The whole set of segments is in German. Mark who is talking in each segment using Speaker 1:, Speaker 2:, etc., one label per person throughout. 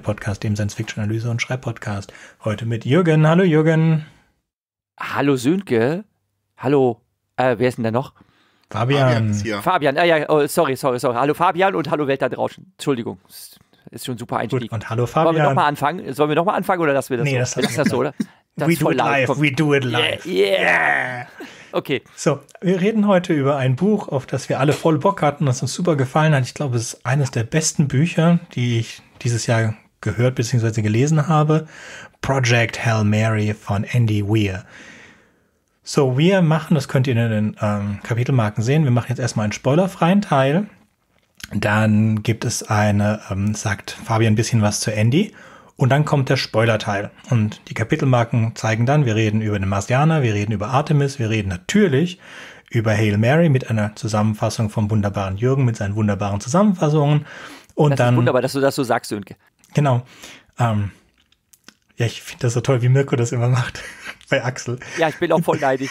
Speaker 1: Podcast, dem Science-Fiction-Analyse- und Schreibpodcast. Heute mit Jürgen. Hallo Jürgen.
Speaker 2: Hallo Sönke. Hallo, äh, wer ist denn da noch? Fabian. Fabian, Fabian. Ah, ja, oh, sorry, sorry, sorry. Hallo Fabian und hallo Welt da draußen. Entschuldigung, ist schon super Einstieg. Gut, und hallo Fabian. Sollen wir nochmal anfangen? Sollen wir nochmal anfangen oder lassen wir das nee, so? Das, das, das so, oder? Das We do it live, Kommt. we do it live. Yeah, yeah. yeah. Okay.
Speaker 1: So, wir reden heute über ein Buch, auf das wir alle voll Bock hatten, das uns super gefallen hat. Ich glaube, es ist eines der besten Bücher, die ich dieses Jahr gehört bzw. gelesen habe. Project Hail Mary von Andy Weir. So, wir machen, das könnt ihr in den ähm, Kapitelmarken sehen, wir machen jetzt erstmal einen spoilerfreien Teil. Dann gibt es eine, ähm, sagt Fabian ein bisschen was zu Andy. Und dann kommt der Spoiler-Teil. Und die Kapitelmarken zeigen dann, wir reden über den Marsianer, wir reden über Artemis, wir reden natürlich über Hail Mary mit einer Zusammenfassung vom wunderbaren Jürgen mit seinen wunderbaren Zusammenfassungen. Und das dann. Ist wunderbar,
Speaker 2: dass du das so sagst, Sönke.
Speaker 1: Genau. Ähm, ja, ich finde das so toll, wie Mirko das immer macht
Speaker 2: bei Axel. Ja, ich bin auch voll neidisch.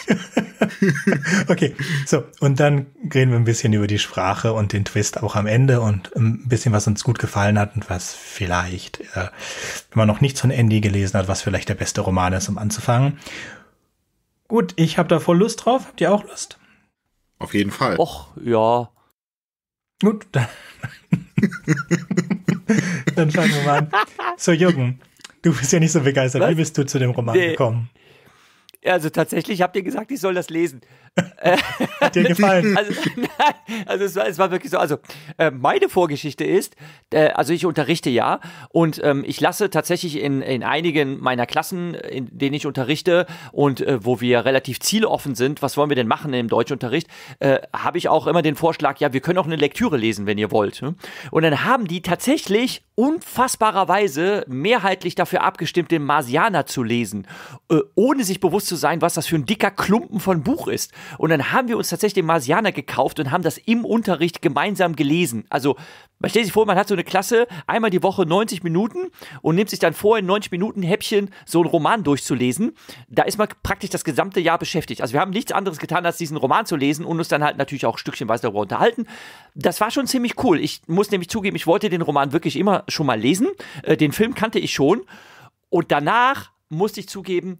Speaker 1: okay, so, und dann reden wir ein bisschen über die Sprache und den Twist auch am Ende und ein bisschen, was uns gut gefallen hat und was vielleicht, äh, wenn man noch nichts von Andy gelesen hat, was vielleicht der beste Roman ist, um anzufangen. Gut, ich habe da voll Lust drauf. Habt ihr auch Lust? Auf jeden Fall. Och,
Speaker 2: ja. Gut, dann,
Speaker 1: dann fangen wir mal an. So, Jürgen, du bist ja nicht so begeistert. Was? Wie bist du zu dem Roman nee. gekommen?
Speaker 2: Also tatsächlich habt ihr gesagt, ich soll das lesen. Hat dir gefallen? Also, also es, war, es war wirklich so. Also äh, meine Vorgeschichte ist, äh, also ich unterrichte ja und ähm, ich lasse tatsächlich in, in einigen meiner Klassen, in denen ich unterrichte und äh, wo wir relativ zieloffen sind, was wollen wir denn machen im Deutschunterricht, äh, habe ich auch immer den Vorschlag, ja, wir können auch eine Lektüre lesen, wenn ihr wollt. Ne? Und dann haben die tatsächlich unfassbarerweise mehrheitlich dafür abgestimmt, den Marsianer zu lesen, äh, ohne sich bewusst zu sein, was das für ein dicker Klumpen von Buch ist. Und dann haben wir uns tatsächlich den Marsianer gekauft und haben das im Unterricht gemeinsam gelesen. Also, man stellt sich vor, man hat so eine Klasse, einmal die Woche 90 Minuten und nimmt sich dann vor, in 90 Minuten Häppchen so einen Roman durchzulesen. Da ist man praktisch das gesamte Jahr beschäftigt. Also, wir haben nichts anderes getan, als diesen Roman zu lesen und uns dann halt natürlich auch stückchenweise darüber unterhalten. Das war schon ziemlich cool. Ich muss nämlich zugeben, ich wollte den Roman wirklich immer schon mal lesen. Äh, den Film kannte ich schon. Und danach musste ich zugeben,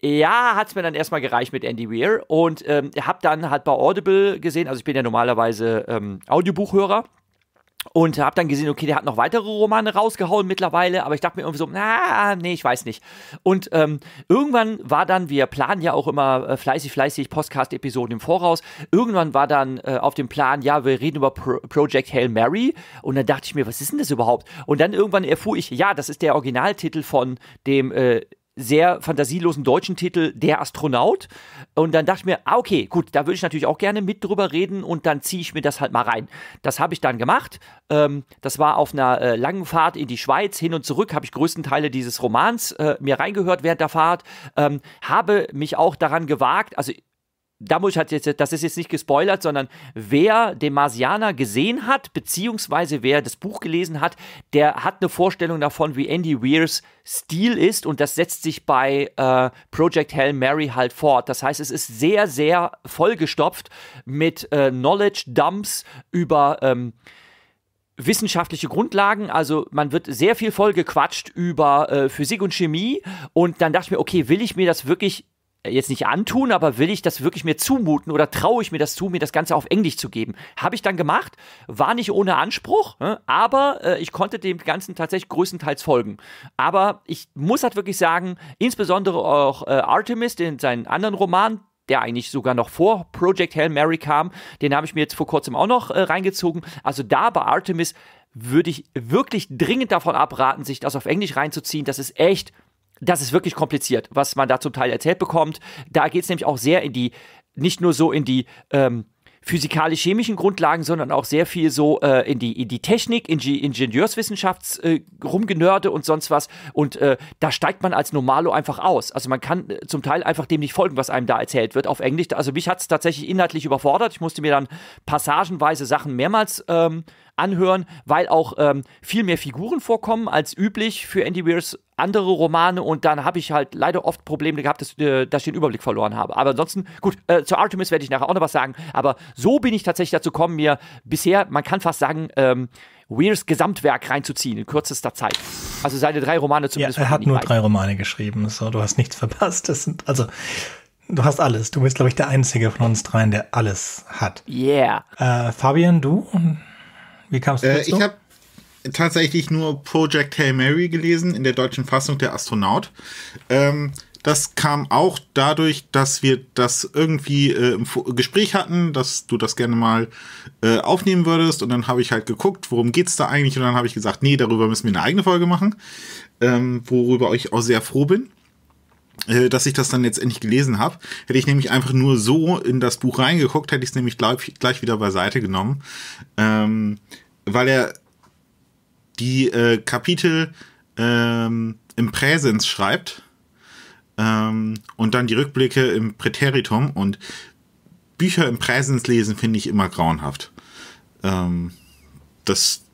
Speaker 2: ja, hat es mir dann erstmal gereicht mit Andy Weir und ähm, habe dann halt bei Audible gesehen, also ich bin ja normalerweise ähm, Audiobuchhörer und habe dann gesehen, okay, der hat noch weitere Romane rausgehauen mittlerweile, aber ich dachte mir irgendwie so, na, nee, ich weiß nicht. Und ähm, irgendwann war dann, wir planen ja auch immer äh, fleißig, fleißig Podcast-Episoden im Voraus, irgendwann war dann äh, auf dem Plan, ja, wir reden über Pro Project Hail Mary und dann dachte ich mir, was ist denn das überhaupt? Und dann irgendwann erfuhr ich, ja, das ist der Originaltitel von dem äh, sehr fantasielosen deutschen Titel Der Astronaut. Und dann dachte ich mir, ah, okay, gut, da würde ich natürlich auch gerne mit drüber reden und dann ziehe ich mir das halt mal rein. Das habe ich dann gemacht. Ähm, das war auf einer äh, langen Fahrt in die Schweiz, hin und zurück, habe ich größten Teile dieses Romans äh, mir reingehört während der Fahrt. Ähm, habe mich auch daran gewagt, also da muss ich halt jetzt, das ist jetzt nicht gespoilert, sondern wer den Marsianer gesehen hat, beziehungsweise wer das Buch gelesen hat, der hat eine Vorstellung davon, wie Andy Weirs Stil ist und das setzt sich bei äh, Project Hell Mary halt fort. Das heißt, es ist sehr, sehr vollgestopft mit äh, Knowledge Dumps über. Ähm, wissenschaftliche Grundlagen. Also man wird sehr viel vollgequatscht über äh, Physik und Chemie. Und dann dachte ich mir, okay, will ich mir das wirklich jetzt nicht antun, aber will ich das wirklich mir zumuten oder traue ich mir das zu, mir das Ganze auf Englisch zu geben? Habe ich dann gemacht, war nicht ohne Anspruch, ne? aber äh, ich konnte dem Ganzen tatsächlich größtenteils folgen. Aber ich muss halt wirklich sagen, insbesondere auch äh, Artemis in seinen anderen Roman, der eigentlich sogar noch vor Project Hail Mary kam. Den habe ich mir jetzt vor kurzem auch noch äh, reingezogen. Also da bei Artemis würde ich wirklich dringend davon abraten, sich das auf Englisch reinzuziehen. Das ist echt das ist wirklich kompliziert, was man da zum Teil erzählt bekommt. Da geht es nämlich auch sehr in die, nicht nur so in die ähm, physikalisch-chemischen Grundlagen, sondern auch sehr viel so äh, in, die, in die Technik, in die Ingenieurswissenschafts äh, rumgenörde und sonst was. Und äh, da steigt man als Normalo einfach aus. Also man kann äh, zum Teil einfach dem nicht folgen, was einem da erzählt wird auf Englisch. Also mich hat es tatsächlich inhaltlich überfordert. Ich musste mir dann passagenweise Sachen mehrmals ähm, anhören, weil auch ähm, viel mehr Figuren vorkommen als üblich für Andy Weirs andere Romane und dann habe ich halt leider oft Probleme gehabt, dass, äh, dass ich den Überblick verloren habe. Aber ansonsten, gut, äh, zu Artemis werde ich nachher auch noch was sagen, aber so bin ich tatsächlich dazu gekommen, mir bisher, man kann fast sagen, ähm, Weirs Gesamtwerk reinzuziehen in kürzester Zeit. Also seine drei Romane zumindest. Ja, er hat nur drei
Speaker 1: Romane geschrieben, so du hast nichts verpasst. Das sind also du hast alles. Du bist glaube ich der einzige von uns dreien, der alles hat.
Speaker 2: Yeah.
Speaker 1: Äh, Fabian, du? Wie kamst du äh, dazu? Ich habe
Speaker 3: tatsächlich nur Project Hail Mary gelesen, in der deutschen Fassung der Astronaut. Ähm, das kam auch dadurch, dass wir das irgendwie äh, im Gespräch hatten, dass du das gerne mal äh, aufnehmen würdest. Und dann habe ich halt geguckt, worum geht es da eigentlich? Und dann habe ich gesagt, nee, darüber müssen wir eine eigene Folge machen, ähm, worüber ich auch sehr froh bin. Äh, dass ich das dann jetzt endlich gelesen habe. Hätte ich nämlich einfach nur so in das Buch reingeguckt, hätte ich es nämlich gleich, gleich wieder beiseite genommen, ähm, weil er die äh, Kapitel ähm, im Präsens schreibt ähm, und dann die Rückblicke im Präteritum und Bücher im Präsens lesen finde ich immer
Speaker 2: grauenhaft. Ähm, das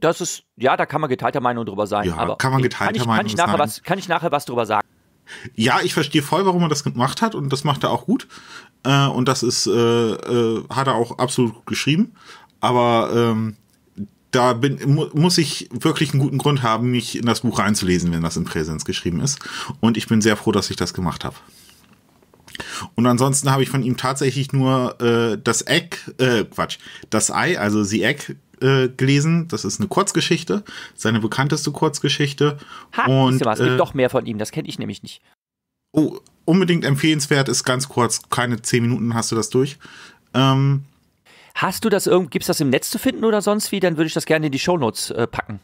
Speaker 2: das ist, ja, da kann man geteilter Meinung drüber sein. Ja, aber kann man geteilter kann ich, Meinung kann ich sein. Was, kann ich nachher was drüber sagen? ja, ich verstehe voll,
Speaker 3: warum er das gemacht hat und das macht er auch gut. Äh, und das ist, äh, äh, hat er auch absolut gut geschrieben. Aber ähm, da bin, mu muss ich wirklich einen guten Grund haben, mich in das Buch reinzulesen, wenn das in Präsenz geschrieben ist. Und ich bin sehr froh, dass ich das gemacht habe. Und ansonsten habe ich von ihm tatsächlich nur äh, das Egg, äh, Quatsch, das Ei, also The Egg äh, gelesen. Das ist eine Kurzgeschichte, seine bekannteste Kurzgeschichte. Ha, und was, es gibt äh, doch mehr von ihm, das kenne ich nämlich nicht. Oh, unbedingt empfehlenswert, ist ganz kurz, keine zehn Minuten hast du das durch. Ähm,
Speaker 2: hast du das irgendwie, gibt es das im Netz zu finden oder sonst wie? Dann würde ich das gerne in die Shownotes äh, packen.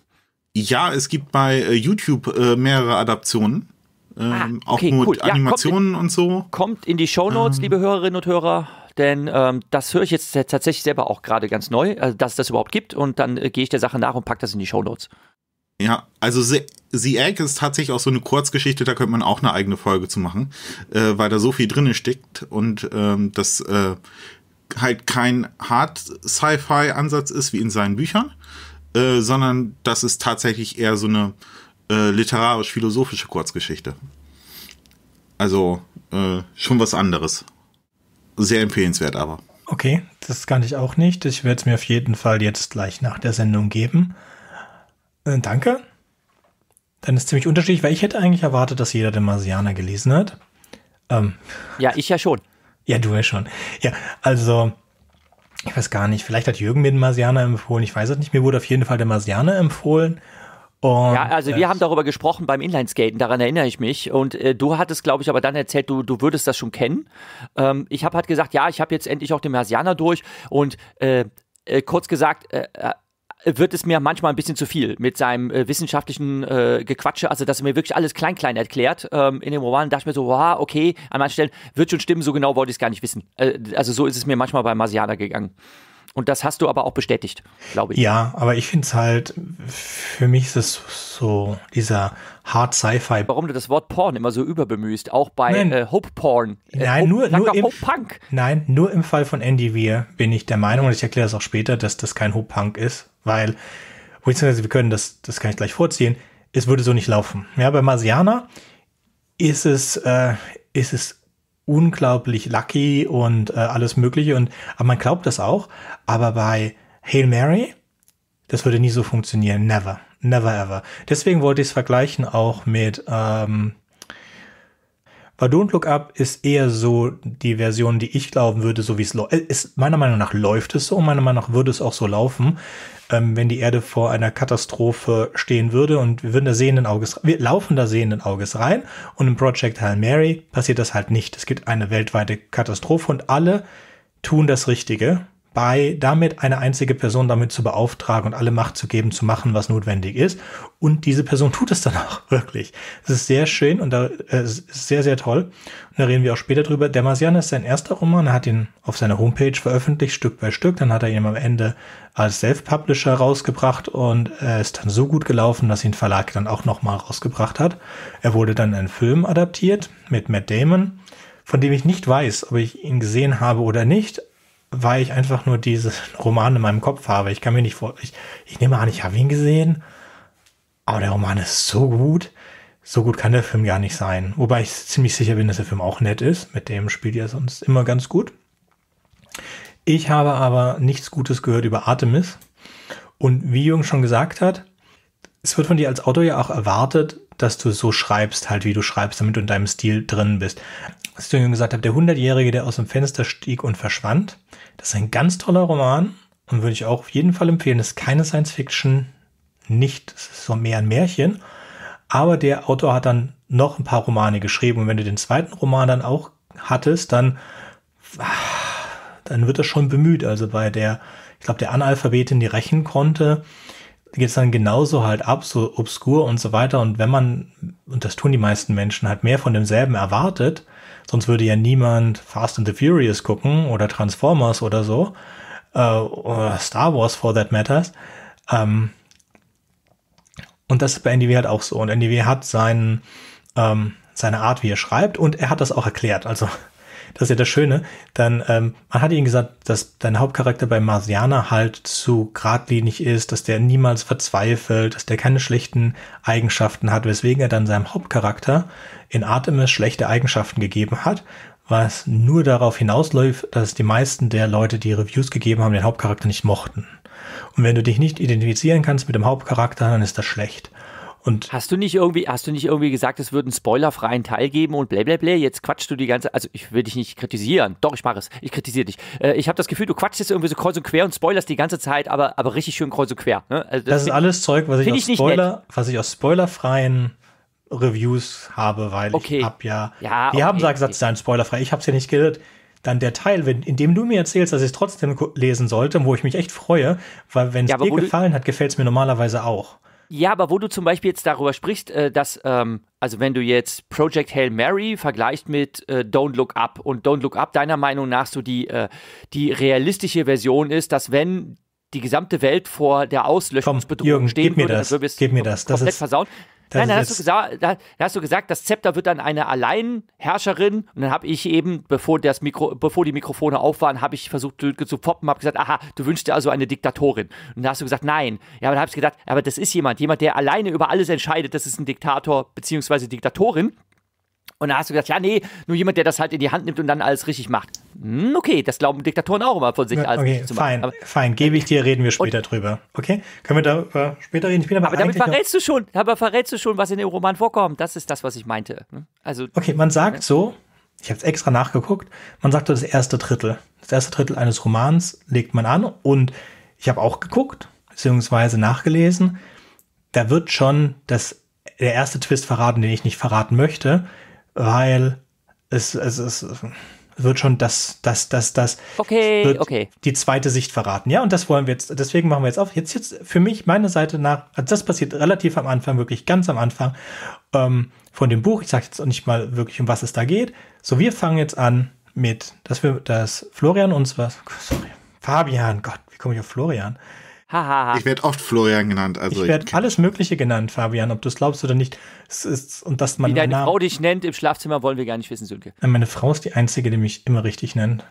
Speaker 2: Ja, es gibt bei äh, YouTube äh, mehrere Adaptionen. Ähm, ah, okay, auch mit cool. Animationen ja, in, und so. Kommt in die Shownotes, ähm, liebe Hörerinnen und Hörer denn ähm, das höre ich jetzt tatsächlich selber auch gerade ganz neu, also dass es das überhaupt gibt und dann äh, gehe ich der Sache nach und packe das in die Show Notes.
Speaker 3: Ja, also The, Egg ist tatsächlich auch so eine Kurzgeschichte, da könnte man auch eine eigene Folge zu machen, äh, weil da so viel drin steckt und ähm, das äh, halt kein Hard Sci-Fi Ansatz ist wie in seinen Büchern, äh, sondern das ist tatsächlich eher so eine äh, literarisch-philosophische Kurzgeschichte. Also äh, schon was anderes sehr empfehlenswert, aber.
Speaker 1: Okay, das kann ich auch nicht. Ich werde es mir auf jeden Fall jetzt gleich nach der Sendung geben. Äh, danke. Dann ist ziemlich unterschiedlich, weil ich hätte eigentlich erwartet, dass jeder den Marsianer gelesen hat. Ähm, ja, ich ja schon. Ja, du ja schon. Ja, also, ich weiß gar nicht, vielleicht hat Jürgen mir den Marsianer empfohlen, ich weiß es nicht. Mir wurde auf jeden Fall der Marsianer empfohlen
Speaker 2: und ja, also wir äh, haben darüber gesprochen beim Inlineskaten, daran erinnere ich mich. Und äh, du hattest, glaube ich, aber dann erzählt, du, du würdest das schon kennen. Ähm, ich habe halt gesagt, ja, ich habe jetzt endlich auch den Marsianer durch. Und äh, äh, kurz gesagt, äh, äh, wird es mir manchmal ein bisschen zu viel mit seinem äh, wissenschaftlichen äh, Gequatsche, also dass er mir wirklich alles klein klein erklärt. Ähm, in dem Roman dachte ich mir so, wow, okay, an manchen Stellen wird schon stimmen, so genau wollte ich es gar nicht wissen. Äh, also so ist es mir manchmal bei Marsianer gegangen. Und das hast du aber auch bestätigt, glaube ich. Ja,
Speaker 1: aber ich finde es halt, für mich ist es
Speaker 2: so dieser Hard Sci-Fi. Warum du das Wort Porn immer so überbemühst, auch bei äh, Hope Porn. Äh, nein, Hope, nur, nur im, Hope
Speaker 1: Punk. Nein, nur im Fall von Andy Weir bin ich der Meinung, und ich erkläre es auch später, dass das kein Hope Punk ist, weil, beziehungsweise wir können das, das kann ich gleich vorziehen, es würde so nicht laufen. Ja, bei Marsianer ist es, äh, ist es unglaublich lucky und äh, alles Mögliche. Und aber man glaubt das auch. Aber bei Hail Mary, das würde nie so funktionieren. Never. Never ever. Deswegen wollte ich es vergleichen auch mit ähm, weil Don't Look Up ist eher so die Version, die ich glauben würde, so wie es läuft. Meiner Meinung nach läuft es so und meiner Meinung nach würde es auch so laufen, ähm, wenn die Erde vor einer Katastrophe stehen würde und wir würden da sehenden Auges, wir laufen da sehenden Auges rein und im Project Hail Mary passiert das halt nicht. Es gibt eine weltweite Katastrophe und alle tun das Richtige bei damit eine einzige Person damit zu beauftragen und alle Macht zu geben, zu machen, was notwendig ist. Und diese Person tut es dann auch wirklich. Das ist sehr schön und da, äh, ist sehr, sehr toll. Und da reden wir auch später drüber. Demasian ist sein erster Roman. Er hat ihn auf seiner Homepage veröffentlicht, Stück bei Stück. Dann hat er ihn am Ende als Self-Publisher rausgebracht und äh, ist dann so gut gelaufen, dass ihn Verlag dann auch nochmal rausgebracht hat. Er wurde dann in einen Film adaptiert mit Matt Damon, von dem ich nicht weiß, ob ich ihn gesehen habe oder nicht weil ich einfach nur diesen Roman in meinem Kopf habe. Ich kann mir nicht vor, ich, ich nehme an, ich habe ihn gesehen, aber der Roman ist so gut. So gut kann der Film gar nicht sein. Wobei ich ziemlich sicher bin, dass der Film auch nett ist. Mit dem spielt er sonst immer ganz gut. Ich habe aber nichts Gutes gehört über Artemis. Und wie Jung schon gesagt hat, es wird von dir als Autor ja auch erwartet, dass du so schreibst, halt wie du schreibst, damit du in deinem Stil drin bist. Was ich dir gesagt habe, der 100-Jährige, der aus dem Fenster stieg und verschwand, das ist ein ganz toller Roman und würde ich auch auf jeden Fall empfehlen. Das ist keine Science-Fiction, nicht, so mehr ein Märchen. Aber der Autor hat dann noch ein paar Romane geschrieben und wenn du den zweiten Roman dann auch hattest, dann, dann wird das schon bemüht. Also bei der, ich glaube, der Analphabetin, die rechnen konnte, geht es dann genauso halt ab, so obskur und so weiter. Und wenn man, und das tun die meisten Menschen, halt mehr von demselben erwartet, sonst würde ja niemand Fast and the Furious gucken oder Transformers oder so, äh, oder Star Wars for that matters. Ähm, und das ist bei NDW halt auch so. Und NDW hat seinen, ähm, seine Art, wie er schreibt, und er hat das auch erklärt. Also das ist ja das Schöne, dann, ähm, man hat ihnen gesagt, dass dein Hauptcharakter bei Marsianer halt zu geradlinig ist, dass der niemals verzweifelt, dass der keine schlechten Eigenschaften hat, weswegen er dann seinem Hauptcharakter in Artemis schlechte Eigenschaften gegeben hat, was nur darauf hinausläuft, dass die meisten der Leute, die Reviews gegeben haben, den Hauptcharakter nicht mochten. Und wenn du dich nicht identifizieren kannst mit dem Hauptcharakter, dann ist das schlecht.
Speaker 2: Und hast du nicht irgendwie, hast du nicht irgendwie gesagt, es würde einen spoilerfreien Teil geben und blablabla, jetzt quatschst du die ganze, also ich will dich nicht kritisieren, doch, ich mache es, ich kritisiere dich. Äh, ich habe das Gefühl, du quatschst jetzt irgendwie so kreuz und quer und spoilerst die ganze Zeit, aber, aber richtig schön kreuz und quer. Ne? Also das, das, ist find, alles Zeug, was ich, aus ich Spoiler,
Speaker 1: was ich aus spoilerfreien Reviews habe, weil okay. ich hab ja, ja die okay, haben gesagt, okay. es sei spoilerfrei, ich habe es ja nicht gehört dann der Teil, wenn, in dem du mir erzählst, dass ich es trotzdem lesen sollte, wo ich mich echt freue, weil wenn es ja, dir gefallen hat, gefällt es mir normalerweise auch.
Speaker 2: Ja, aber wo du zum Beispiel jetzt darüber sprichst, äh, dass, ähm, also wenn du jetzt Project Hail Mary vergleichst mit äh, Don't Look Up und Don't Look Up deiner Meinung nach so die, äh, die realistische Version ist, dass wenn die gesamte Welt vor der Auslöschungsbedrohung steht, gib mir würde, das, gib mir das, das ist versaut. Das Nein, dann hast, gesagt, dann hast, du gesagt, das Zepter wird dann eine Alleinherrscherin. Und dann habe ich eben, bevor, das Mikro, bevor die Mikrofone auf waren, habe ich versucht zu, zu poppen, habe gesagt, aha, du wünschst dir also eine Diktatorin. Und dann hast du gesagt, nein. Ja, aber dann habe ich gedacht, aber das ist jemand, jemand, der alleine über alles entscheidet, das ist ein Diktator bzw. Diktatorin. Und da hast du gesagt, ja, nee, nur jemand, der das halt in die Hand nimmt und dann alles richtig macht. Hm, okay, das glauben Diktatoren auch immer von sich. Ja, okay, fein,
Speaker 1: fein, gebe ich dir, reden wir später und, drüber. Okay, können wir darüber später reden? Später, aber, aber damit verrätst
Speaker 2: du schon, aber verrätst du schon, was in dem Roman vorkommt. Das ist das, was ich meinte. Ne? Also, okay, man sagt ne?
Speaker 1: so, ich habe es extra nachgeguckt, man sagt so das erste Drittel. Das erste Drittel eines Romans legt man an und ich habe auch geguckt, beziehungsweise nachgelesen, da wird schon das, der erste Twist verraten, den ich nicht verraten möchte weil es, es, es wird schon das, das, das, das.
Speaker 2: Okay, okay.
Speaker 1: Die zweite Sicht verraten. Ja, und das wollen wir jetzt, deswegen machen wir jetzt auf. Jetzt, jetzt für mich, meine Seite nach, also das passiert relativ am Anfang, wirklich ganz am Anfang ähm, von dem Buch. Ich sage jetzt auch nicht mal wirklich, um was es da geht. So, wir fangen jetzt an mit, dass wir, dass Florian uns was, sorry, Fabian, Gott, wie komme ich auf Florian?
Speaker 3: ich werde oft Florian genannt. Also ich werde
Speaker 1: alles Mögliche genannt, Fabian, ob du es glaubst oder nicht. Es ist, und dass man Wie deine Frau dich nennt im Schlafzimmer, wollen wir gar nicht wissen, Sönke. Meine Frau ist die Einzige, die mich immer richtig nennt.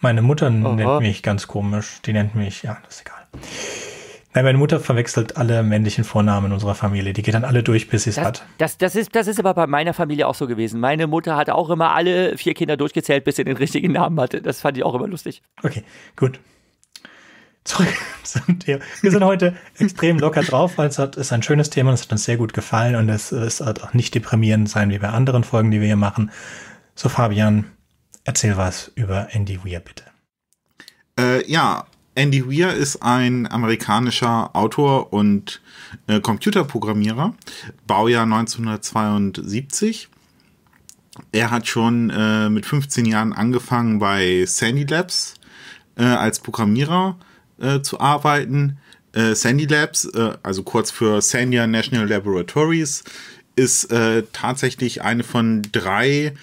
Speaker 1: Meine Mutter Oho. nennt mich ganz komisch. Die nennt mich, ja, das ist egal. Nein, meine Mutter verwechselt alle männlichen Vornamen in unserer Familie. Die geht dann alle durch, bis sie es hat.
Speaker 2: Das, das, ist, das ist aber bei meiner Familie auch so gewesen. Meine Mutter hat auch immer alle vier Kinder durchgezählt, bis sie den richtigen Namen hatte. Das fand ich auch immer lustig. Okay, gut
Speaker 1: zurück zum Thema. Wir sind heute extrem locker drauf, weil es hat, ist ein schönes Thema und es hat uns sehr gut gefallen und es, wird auch nicht deprimierend sein wie bei anderen Folgen, die wir hier machen. So, Fabian, erzähl was über Andy Weir, bitte.
Speaker 3: Äh, ja, Andy Weir ist ein amerikanischer Autor und äh, Computerprogrammierer, Baujahr 1972. Er hat schon äh, mit 15 Jahren angefangen bei Sandy Labs äh, als Programmierer äh, zu arbeiten. Äh, Sandy Labs, äh, also kurz für Sandia National Laboratories, ist äh, tatsächlich eine von drei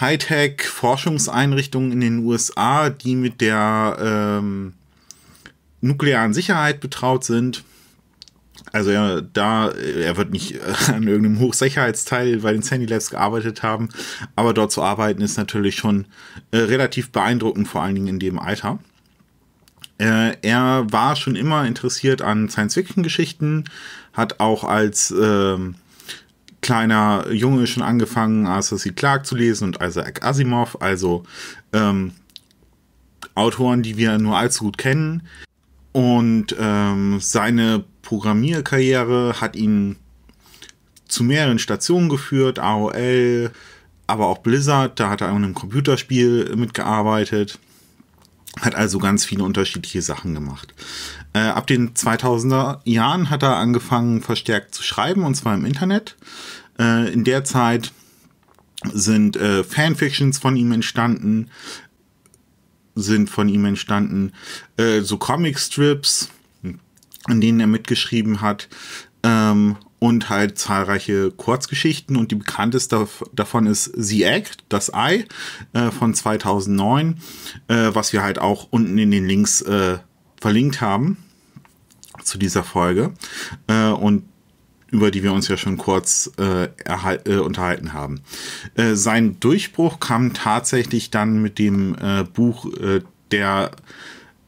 Speaker 3: Hightech-Forschungseinrichtungen in den USA, die mit der ähm, nuklearen Sicherheit betraut sind. Also er, da, äh, er wird nicht äh, an irgendeinem Hochsicherheitsteil bei den Sandy Labs gearbeitet haben, aber dort zu arbeiten ist natürlich schon äh, relativ beeindruckend, vor allen Dingen in dem Alter. Äh, er war schon immer interessiert an Science-Fiction-Geschichten, hat auch als äh, kleiner Junge schon angefangen, Arthur C. Clarke zu lesen und Isaac Asimov, also ähm, Autoren, die wir nur allzu gut kennen. Und ähm, seine Programmierkarriere hat ihn zu mehreren Stationen geführt, AOL, aber auch Blizzard, da hat er an einem Computerspiel mitgearbeitet. Hat also ganz viele unterschiedliche Sachen gemacht. Äh, ab den 2000er Jahren hat er angefangen, verstärkt zu schreiben, und zwar im Internet. Äh, in der Zeit sind äh, Fanfictions von ihm entstanden, sind von ihm entstanden, äh, so Comicstrips, an denen er mitgeschrieben hat. Ähm, und halt zahlreiche Kurzgeschichten und die bekannteste davon ist The Act, das Ei äh, von 2009, äh, was wir halt auch unten in den Links äh, verlinkt haben zu dieser Folge äh, und über die wir uns ja schon kurz äh, äh, unterhalten haben. sein Durchbruch kam tatsächlich dann mit dem Buch der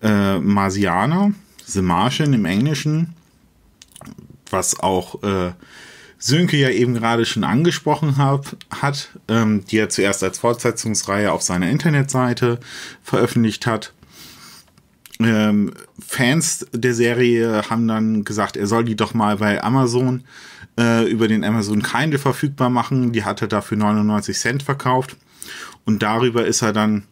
Speaker 3: Marsianer, The Martian im Englischen, was auch äh, Sönke ja eben gerade schon angesprochen hab, hat, ähm, die er zuerst als Fortsetzungsreihe auf seiner Internetseite veröffentlicht hat. Ähm, Fans der Serie haben dann gesagt, er soll die doch mal bei Amazon äh, über den Amazon Kindle verfügbar machen. Die hat er dafür 99 Cent verkauft. Und darüber ist er dann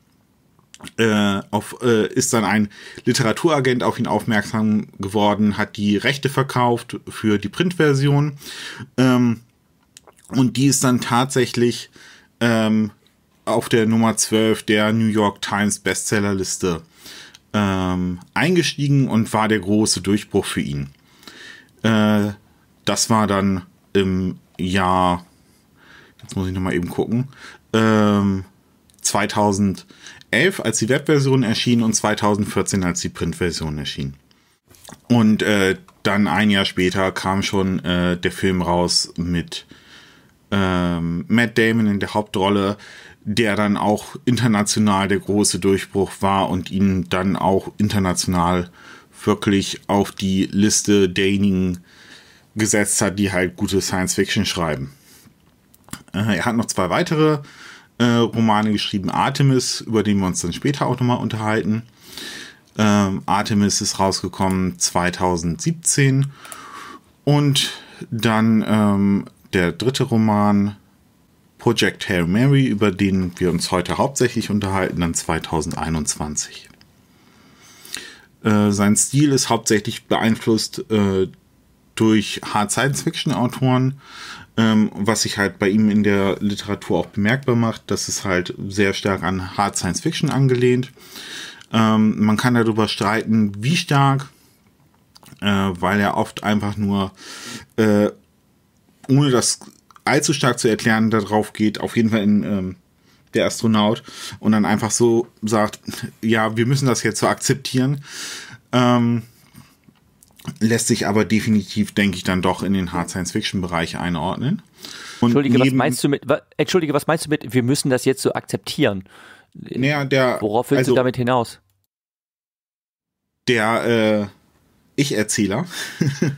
Speaker 3: äh, auf, äh, ist dann ein Literaturagent auf ihn aufmerksam geworden, hat die Rechte verkauft für die Printversion. Ähm, und die ist dann tatsächlich ähm, auf der Nummer 12 der New York Times Bestsellerliste ähm, eingestiegen und war der große Durchbruch für ihn. Äh, das war dann im Jahr, jetzt muss ich nochmal eben gucken, 2000. Ähm, 2011 als die Webversion erschien und 2014 als die Printversion erschien. Und äh, dann ein Jahr später kam schon äh, der Film raus mit ähm, Matt Damon in der Hauptrolle, der dann auch international der große Durchbruch war und ihn dann auch international wirklich auf die Liste derjenigen gesetzt hat, die halt gute Science Fiction schreiben. Äh, er hat noch zwei weitere äh, Romane geschrieben. Artemis, über den wir uns dann später auch nochmal unterhalten. Ähm, Artemis ist rausgekommen 2017. Und dann ähm, der dritte Roman, Project Hail Mary, über den wir uns heute hauptsächlich unterhalten, dann 2021. Äh, sein Stil ist hauptsächlich beeinflusst äh, durch Hard Science Fiction Autoren, ähm, was sich halt bei ihm in der Literatur auch bemerkbar macht. Das ist halt sehr stark an Hard Science Fiction angelehnt. Ähm, man kann darüber streiten, wie stark, äh, weil er oft einfach nur, äh, ohne das allzu stark zu erklären, darauf geht, auf jeden Fall in ähm, der Astronaut und dann einfach so sagt, ja, wir müssen das jetzt so akzeptieren. Ähm, lässt sich aber definitiv, denke ich, dann doch in
Speaker 2: den Hard Science Fiction Bereich einordnen. Und Entschuldige, was meinst du mit? Entschuldige, was meinst du mit? Wir müssen das jetzt so akzeptieren. Naja, der, Worauf willst also, du damit hinaus? Der äh, Ich-Erzähler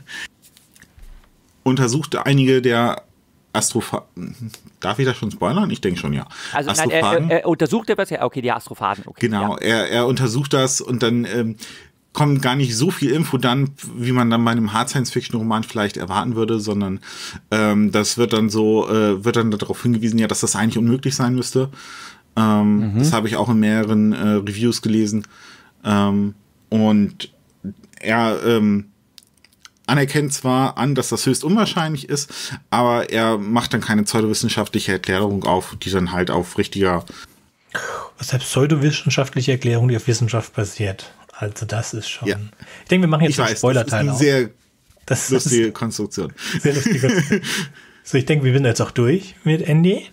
Speaker 3: untersucht einige der Astrophagen. Darf ich das schon spoilern? Ich denke schon, ja.
Speaker 2: Also nein, er, er, er, untersucht etwas, ja, okay, die Astrophagen.
Speaker 3: Okay, genau, ja. er, er untersucht das und dann ähm, kommt gar nicht so viel Info dann, wie man dann bei einem Hard Science Fiction Roman vielleicht erwarten würde, sondern ähm, das wird dann so, äh, wird dann darauf hingewiesen, ja, dass das eigentlich unmöglich sein müsste. Ähm, mhm. Das habe ich auch in mehreren äh, Reviews gelesen. Ähm, und er ähm, anerkennt zwar an, dass das höchst unwahrscheinlich ist, aber er macht dann keine pseudowissenschaftliche Erklärung auf, die dann halt auf richtiger.
Speaker 1: Was heißt pseudowissenschaftliche Erklärung, die auf Wissenschaft basiert? Also das ist schon. Ja.
Speaker 3: Ich denke, wir machen jetzt ich den Spoiler-Teil auf. Sehr das lustige Konstruktion.
Speaker 1: Sehr lustige Konstruktion. so, ich denke, wir sind jetzt auch durch mit Andy.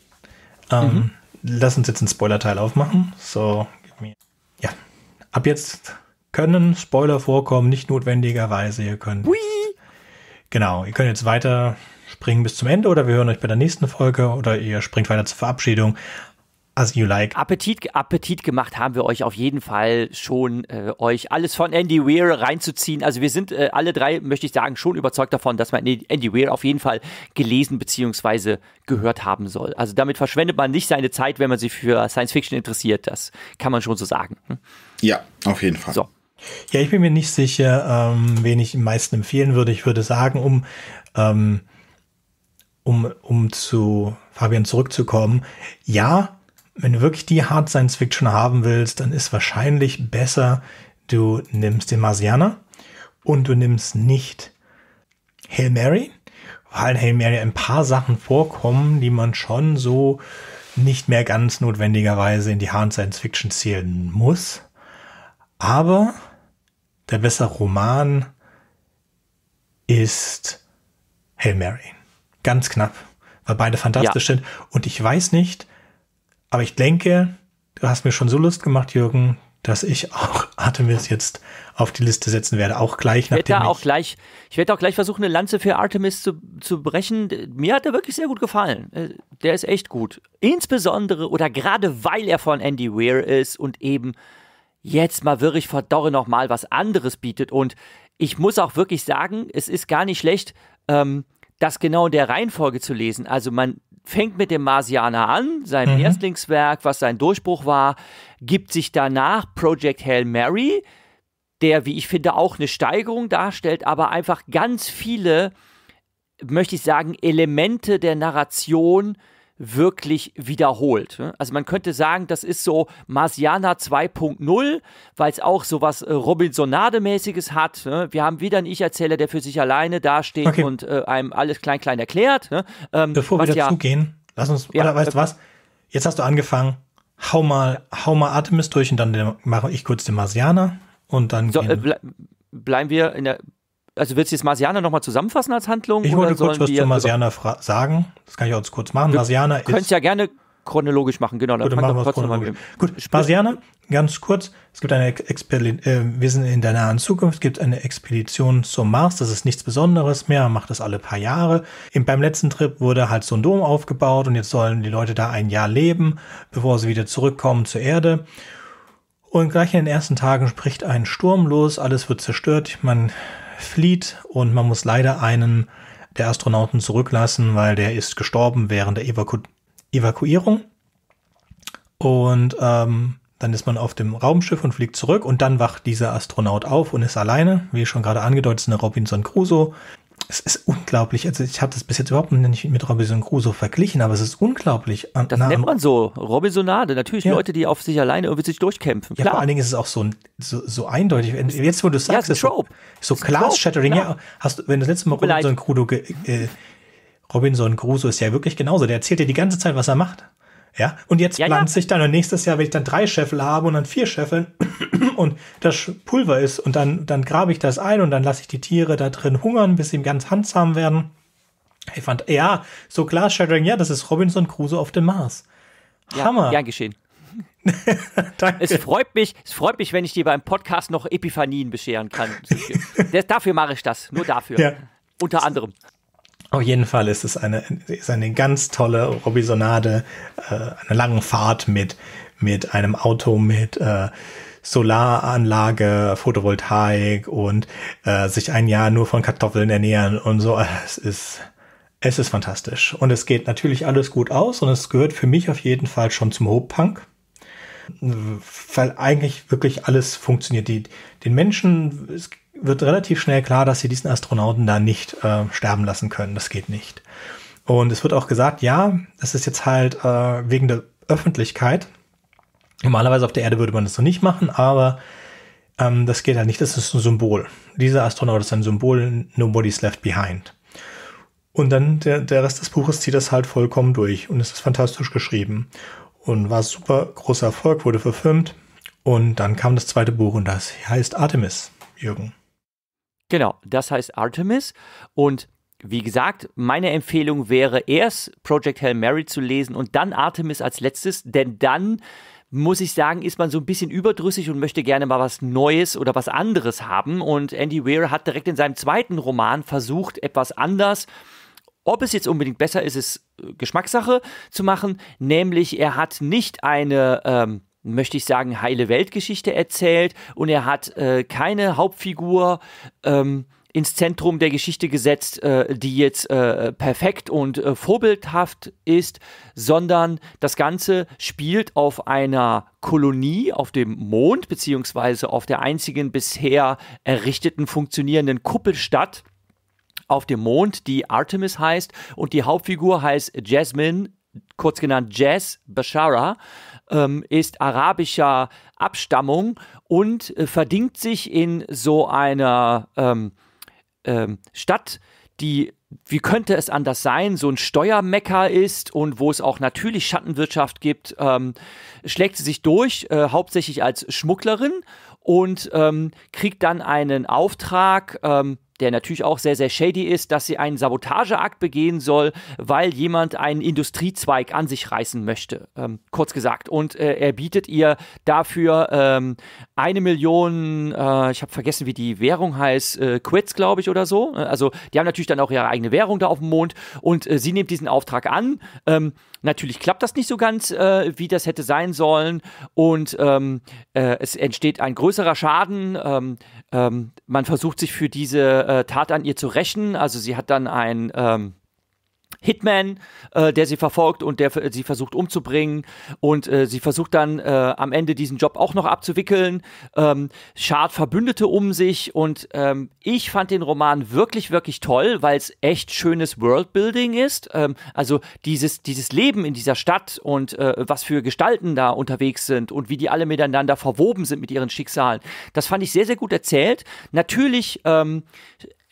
Speaker 1: Ähm, mhm. Lass uns jetzt den Spoiler-Teil aufmachen. So, ja. Ab jetzt können Spoiler vorkommen, nicht notwendigerweise. Ihr könnt. Whee! Genau, ihr könnt jetzt weiter springen bis zum Ende oder wir hören euch bei der nächsten Folge oder ihr springt weiter zur Verabschiedung as you
Speaker 2: like. Appetit, Appetit gemacht haben wir euch auf jeden Fall schon, äh, euch alles von Andy Weir reinzuziehen. Also wir sind äh, alle drei, möchte ich sagen, schon überzeugt davon, dass man Andy Weir auf jeden Fall gelesen bzw. gehört haben soll. Also damit verschwendet man nicht seine Zeit, wenn man sich für Science Fiction interessiert. Das kann man schon so sagen. Hm? Ja, auf jeden Fall. So.
Speaker 1: Ja, ich bin mir nicht sicher, ähm, wen ich am meisten empfehlen würde. Ich würde sagen, um, ähm, um, um zu Fabian zurückzukommen, ja, wenn du wirklich die Hard Science Fiction haben willst, dann ist wahrscheinlich besser, du nimmst den Marsianer und du nimmst nicht Hail Mary, weil Hail Mary ein paar Sachen vorkommen, die man schon so nicht mehr ganz notwendigerweise in die Hard Science Fiction zählen muss. Aber der bessere Roman ist Hail Mary. Ganz knapp, weil beide fantastisch ja. sind. Und ich weiß nicht, aber ich denke, du hast mir schon so Lust gemacht, Jürgen, dass ich auch Artemis
Speaker 2: jetzt auf die Liste setzen werde, auch gleich nachdem ich werde da auch ich gleich, ich werde auch gleich versuchen, eine Lanze für Artemis zu, zu brechen. Mir hat er wirklich sehr gut gefallen. Äh, der ist echt gut. Insbesondere oder gerade weil er von Andy Weir ist und eben jetzt mal wirklich verdorre nochmal was anderes bietet. Und ich muss auch wirklich sagen, es ist gar nicht schlecht, ähm, das genau in der Reihenfolge zu lesen. Also man fängt mit dem Marsianer an, sein mhm. Erstlingswerk, was sein Durchbruch war, gibt sich danach Project Hail Mary, der, wie ich finde, auch eine Steigerung darstellt, aber einfach ganz viele, möchte ich sagen, Elemente der Narration wirklich wiederholt. Ne? Also man könnte sagen, das ist so Marsiana 2.0, weil es auch so was äh, Robinsonade-mäßiges hat. Ne? Wir haben wieder einen Ich-Erzähler, der für sich alleine dasteht okay. und äh, einem alles klein klein erklärt. Ne? Ähm, Bevor wir dazu ja, gehen,
Speaker 1: lass uns, ja, oder weißt du äh, was? Jetzt hast du angefangen, hau mal, hau mal Artemis durch und dann mache ich kurz den Marsianer und
Speaker 2: dann so, äh, ble bleiben wir in der also willst du jetzt Marsianer nochmal zusammenfassen als Handlung? Ich wollte kurz was zu Marsianer
Speaker 1: sagen. Das kann ich auch kurz machen. Marsianer ist. Du könntest ja
Speaker 2: gerne chronologisch machen, genau. Gut, machen wir chronologisch.
Speaker 1: Gut, Marsianer, ganz kurz. Es gibt eine Expedition, äh, wir sind in der nahen Zukunft, es gibt eine Expedition zum Mars. Das ist nichts Besonderes mehr, man macht das alle paar Jahre. Im, beim letzten Trip wurde halt so ein Dom aufgebaut und jetzt sollen die Leute da ein Jahr leben, bevor sie wieder zurückkommen zur Erde. Und gleich in den ersten Tagen spricht ein Sturm los, alles wird zerstört. Man flieht und man muss leider einen der Astronauten zurücklassen, weil der ist gestorben während der Evaku Evakuierung. Und ähm, dann ist man auf dem Raumschiff und fliegt zurück und dann wacht dieser Astronaut auf und ist alleine, wie schon gerade angedeutet, ist eine Robinson Crusoe. Es ist unglaublich. Also ich habe das bis jetzt überhaupt nicht mit Robinson Crusoe verglichen, aber es ist unglaublich. Äh, das nennt man
Speaker 2: so, Robinsonade. Natürlich ja. Leute, die auf sich alleine irgendwie sich durchkämpfen. Klar. Ja, vor allen
Speaker 1: Dingen ist es auch so, so, so eindeutig. Jetzt, wo du sagst, ja, ist so, so Class-Shattering. Ja, hast du, wenn du das letzte Mal Robinson Crusoe, äh, Robinson Crusoe ist ja wirklich genauso. Der erzählt dir die ganze Zeit, was er macht. Ja, und jetzt ja, pflanze ja. ich dann und nächstes Jahr, will ich dann drei Scheffel haben und dann vier Scheffeln und das Pulver ist und dann, dann grabe ich das ein und dann lasse ich die Tiere da drin hungern, bis sie ganz handsam werden. Ich fand, ja, so Glass-Shattering, ja, das ist Robinson Crusoe auf dem Mars.
Speaker 2: Ja, Hammer. Ja, geschehen. es freut mich, es freut mich, wenn ich dir beim Podcast noch Epiphanien bescheren kann. dafür mache ich das, nur dafür. Ja. Unter anderem.
Speaker 1: Auf jeden Fall ist es eine, ist eine ganz tolle Robisonade, äh, eine lange Fahrt mit, mit einem Auto, mit äh, Solaranlage, Photovoltaik und äh, sich ein Jahr nur von Kartoffeln ernähren und so. Es ist, es ist fantastisch. Und es geht natürlich alles gut aus und es gehört für mich auf jeden Fall schon zum Hope-Punk weil eigentlich wirklich alles funktioniert. Die, den Menschen, es wird relativ schnell klar, dass sie diesen Astronauten da nicht äh, sterben lassen können. Das geht nicht. Und es wird auch gesagt, ja, das ist jetzt halt äh, wegen der Öffentlichkeit. Normalerweise auf der Erde würde man das so nicht machen, aber ähm, das geht halt nicht. Das ist ein Symbol. Dieser Astronaut ist ein Symbol. Nobody's left behind. Und dann der, der Rest des Buches zieht das halt vollkommen durch und es ist fantastisch geschrieben und war super großer Erfolg, wurde verfilmt und dann kam das zweite Buch und das heißt Artemis, Jürgen.
Speaker 2: Genau, das heißt Artemis. Und wie gesagt, meine Empfehlung wäre, erst Project Hail Mary zu lesen und dann Artemis als letztes, denn dann muss ich sagen, ist man so ein bisschen überdrüssig und möchte gerne mal was Neues oder was anderes haben. Und Andy Weir hat direkt in seinem zweiten Roman versucht, etwas anders ob es jetzt unbedingt besser ist, ist äh, Geschmackssache zu machen. Nämlich, er hat nicht eine ähm, möchte ich sagen, heile Weltgeschichte erzählt und er hat äh, keine Hauptfigur ähm, ins Zentrum der Geschichte gesetzt, äh, die jetzt äh, perfekt und äh, vorbildhaft ist, sondern das Ganze spielt auf einer Kolonie auf dem Mond, beziehungsweise auf der einzigen bisher errichteten funktionierenden Kuppelstadt auf dem Mond, die Artemis heißt und die Hauptfigur heißt Jasmine, kurz genannt Jazz Bashara ähm, ist arabischer Abstammung und äh, verdingt sich in so einer ähm, ähm, Stadt, die wie könnte es anders sein, so ein Steuermecker ist und wo es auch natürlich Schattenwirtschaft gibt, ähm, schlägt sie sich durch, äh, hauptsächlich als Schmugglerin und ähm, kriegt dann einen Auftrag, ähm, der natürlich auch sehr, sehr shady ist, dass sie einen Sabotageakt begehen soll, weil jemand einen Industriezweig an sich reißen möchte, ähm, kurz gesagt. Und äh, er bietet ihr dafür ähm, eine Million, äh, ich habe vergessen, wie die Währung heißt, äh, Quits, glaube ich, oder so. Äh, also die haben natürlich dann auch ihre eigene Währung da auf dem Mond und äh, sie nimmt diesen Auftrag an. Ähm, natürlich klappt das nicht so ganz, äh, wie das hätte sein sollen und ähm, es entsteht ein größerer Schaden. Ähm, ähm, man versucht sich für diese äh, Tat an ihr zu rächen. Also sie hat dann ein ähm, Hitman, äh, der sie verfolgt und der äh, sie versucht umzubringen. Und äh, sie versucht dann äh, am Ende diesen Job auch noch abzuwickeln. Ähm, schart Verbündete um sich. Und ähm, ich fand den Roman wirklich, wirklich toll, weil es echt schönes Worldbuilding ist. Ähm, also dieses, dieses Leben in dieser Stadt und äh, was für Gestalten da unterwegs sind und wie die alle miteinander verwoben sind mit ihren Schicksalen. Das fand ich sehr, sehr gut erzählt. Natürlich ähm,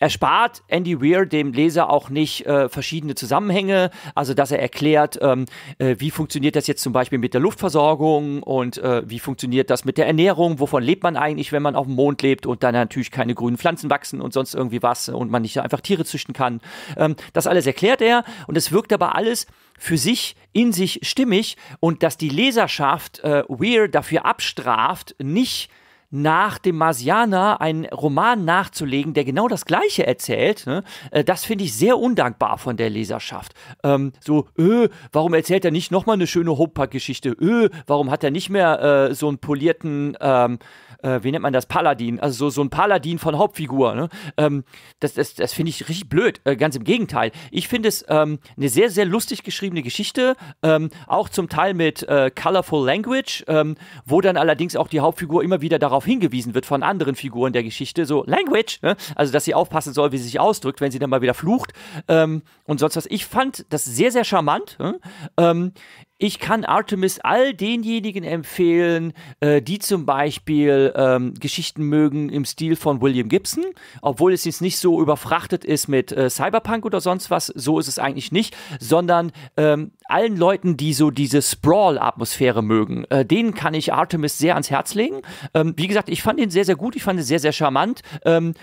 Speaker 2: erspart Andy Weir dem Leser auch nicht äh, verschiedene Zusammenhänge, also dass er erklärt, ähm, äh, wie funktioniert das jetzt zum Beispiel mit der Luftversorgung und äh, wie funktioniert das mit der Ernährung, wovon lebt man eigentlich, wenn man auf dem Mond lebt und dann natürlich keine grünen Pflanzen wachsen und sonst irgendwie was und man nicht einfach Tiere züchten kann. Ähm, das alles erklärt er und es wirkt aber alles für sich in sich stimmig und dass die Leserschaft äh, Weir dafür abstraft, nicht nach dem Marsianer einen Roman nachzulegen, der genau das Gleiche erzählt, ne? Äh, das finde ich sehr undankbar von der Leserschaft. Ähm, so, öh, warum erzählt er nicht nochmal eine schöne Homepark-Geschichte? Öh, äh, warum hat er nicht mehr äh, so einen polierten ähm, äh, wie nennt man das, Paladin, also so, so ein Paladin von Hauptfigur. Ne? Ähm, das das, das finde ich richtig blöd, äh, ganz im Gegenteil. Ich finde es ähm, eine sehr, sehr lustig geschriebene Geschichte, ähm, auch zum Teil mit äh, Colorful Language, ähm, wo dann allerdings auch die Hauptfigur immer wieder darauf hingewiesen wird von anderen Figuren der Geschichte, so Language, ne? also dass sie aufpassen soll, wie sie sich ausdrückt, wenn sie dann mal wieder flucht ähm, und sonst was. Ich fand das sehr, sehr charmant. Ne? Ähm, ich kann Artemis all denjenigen empfehlen, äh, die zum Beispiel ähm, Geschichten mögen im Stil von William Gibson, obwohl es jetzt nicht so überfrachtet ist mit äh, Cyberpunk oder sonst was, so ist es eigentlich nicht, sondern ähm, allen Leuten, die so diese Sprawl-Atmosphäre mögen, äh, denen kann ich Artemis sehr ans Herz legen. Ähm, wie gesagt, ich fand ihn sehr, sehr gut, ich fand ihn sehr, sehr charmant Ähm,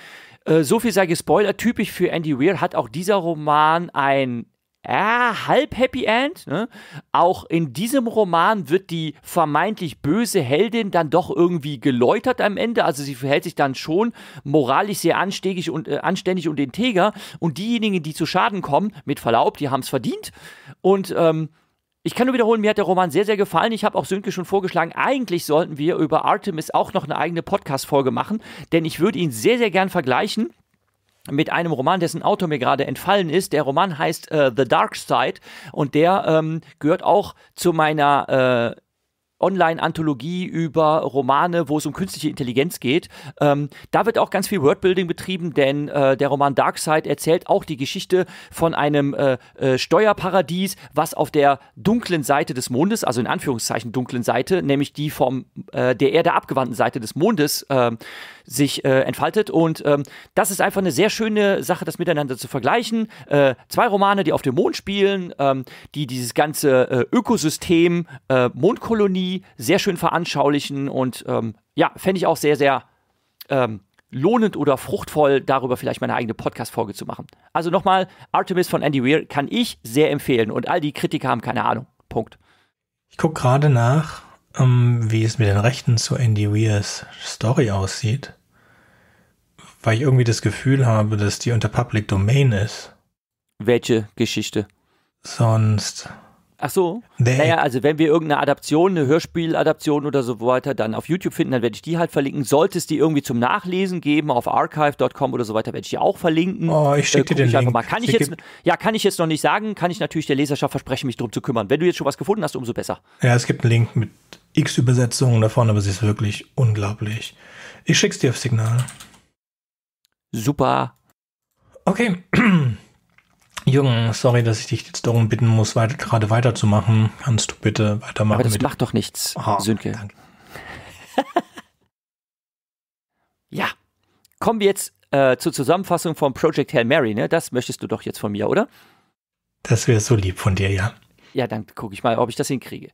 Speaker 2: äh, so viel sei gespoilert, typisch für Andy Weir hat auch dieser Roman ein ja, halb Happy End. Ne? Auch in diesem Roman wird die vermeintlich böse Heldin dann doch irgendwie geläutert am Ende. Also sie verhält sich dann schon moralisch sehr anständig und, äh, anständig und integer. Und diejenigen, die zu Schaden kommen, mit Verlaub, die haben es verdient. Und ähm, ich kann nur wiederholen, mir hat der Roman sehr, sehr gefallen. Ich habe auch Sönke schon vorgeschlagen, eigentlich sollten wir über Artemis auch noch eine eigene Podcast-Folge machen, denn ich würde ihn sehr, sehr gern vergleichen mit einem Roman, dessen Autor mir gerade entfallen ist. Der Roman heißt äh, The Dark Side und der ähm, gehört auch zu meiner äh, Online-Anthologie über Romane, wo es um künstliche Intelligenz geht. Ähm, da wird auch ganz viel Wordbuilding betrieben, denn äh, der Roman Dark Side erzählt auch die Geschichte von einem äh, äh, Steuerparadies, was auf der dunklen Seite des Mondes, also in Anführungszeichen dunklen Seite, nämlich die vom äh, der Erde abgewandten Seite des Mondes, ähm, sich äh, entfaltet. Und ähm, das ist einfach eine sehr schöne Sache, das miteinander zu vergleichen. Äh, zwei Romane, die auf dem Mond spielen, ähm, die dieses ganze äh, Ökosystem äh, Mondkolonie sehr schön veranschaulichen. Und ähm, ja, fände ich auch sehr, sehr ähm, lohnend oder fruchtvoll, darüber vielleicht meine eigene Podcast-Folge zu machen. Also nochmal, Artemis von Andy Weir kann ich sehr empfehlen. Und all die Kritiker haben keine Ahnung. Punkt. Ich gucke gerade
Speaker 1: nach, um, ähm, wie es mit den Rechten zu Andy Weirs Story aussieht. Weil ich irgendwie das Gefühl habe, dass die unter Public Domain ist.
Speaker 2: Welche Geschichte? Sonst. Ach so. Naja, also wenn wir irgendeine Adaption, eine Hörspieladaption oder so weiter dann auf YouTube finden, dann werde ich die halt verlinken. Sollte es die irgendwie zum Nachlesen geben auf archive.com oder so weiter, werde ich die auch verlinken. Oh, ich schicke dir äh, den Link. Mal. Kann ich, jetzt, ja, kann ich jetzt noch nicht sagen, kann ich natürlich der Leserschaft versprechen, mich darum zu kümmern. Wenn du jetzt schon was gefunden hast, umso besser.
Speaker 1: Ja, es gibt einen Link mit x Übersetzungen davon, aber sie ist wirklich unglaublich. Ich schicke es dir auf Signal. Super. Okay. Jürgen, sorry, dass ich dich jetzt darum bitten muss, weiter, gerade weiterzumachen. Kannst du bitte weitermachen? Aber das mit macht
Speaker 2: doch nichts, oh, Sönke.
Speaker 4: Danke. ja,
Speaker 2: kommen wir jetzt äh, zur Zusammenfassung von Project Hail Mary. Ne? Das möchtest du doch jetzt von mir, oder?
Speaker 1: Das wäre so lieb von dir, ja.
Speaker 2: Ja, dann gucke ich mal, ob ich das hinkriege.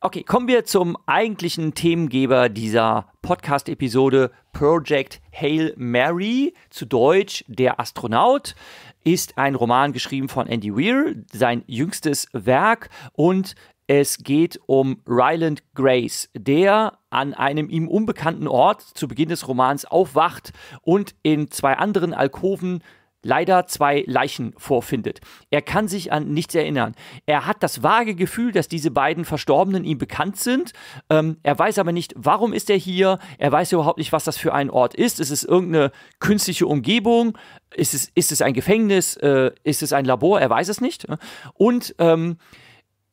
Speaker 2: Okay, kommen wir zum eigentlichen Themengeber dieser Podcast-Episode Project Hail Mary, zu Deutsch Der Astronaut, ist ein Roman geschrieben von Andy Weir, sein jüngstes Werk und es geht um Ryland Grace, der an einem ihm unbekannten Ort zu Beginn des Romans aufwacht und in zwei anderen Alkoven leider zwei Leichen vorfindet. Er kann sich an nichts erinnern. Er hat das vage Gefühl, dass diese beiden Verstorbenen ihm bekannt sind. Ähm, er weiß aber nicht, warum ist er hier. Er weiß überhaupt nicht, was das für ein Ort ist. Ist es irgendeine künstliche Umgebung? Ist es, ist es ein Gefängnis? Äh, ist es ein Labor? Er weiß es nicht. Und ähm,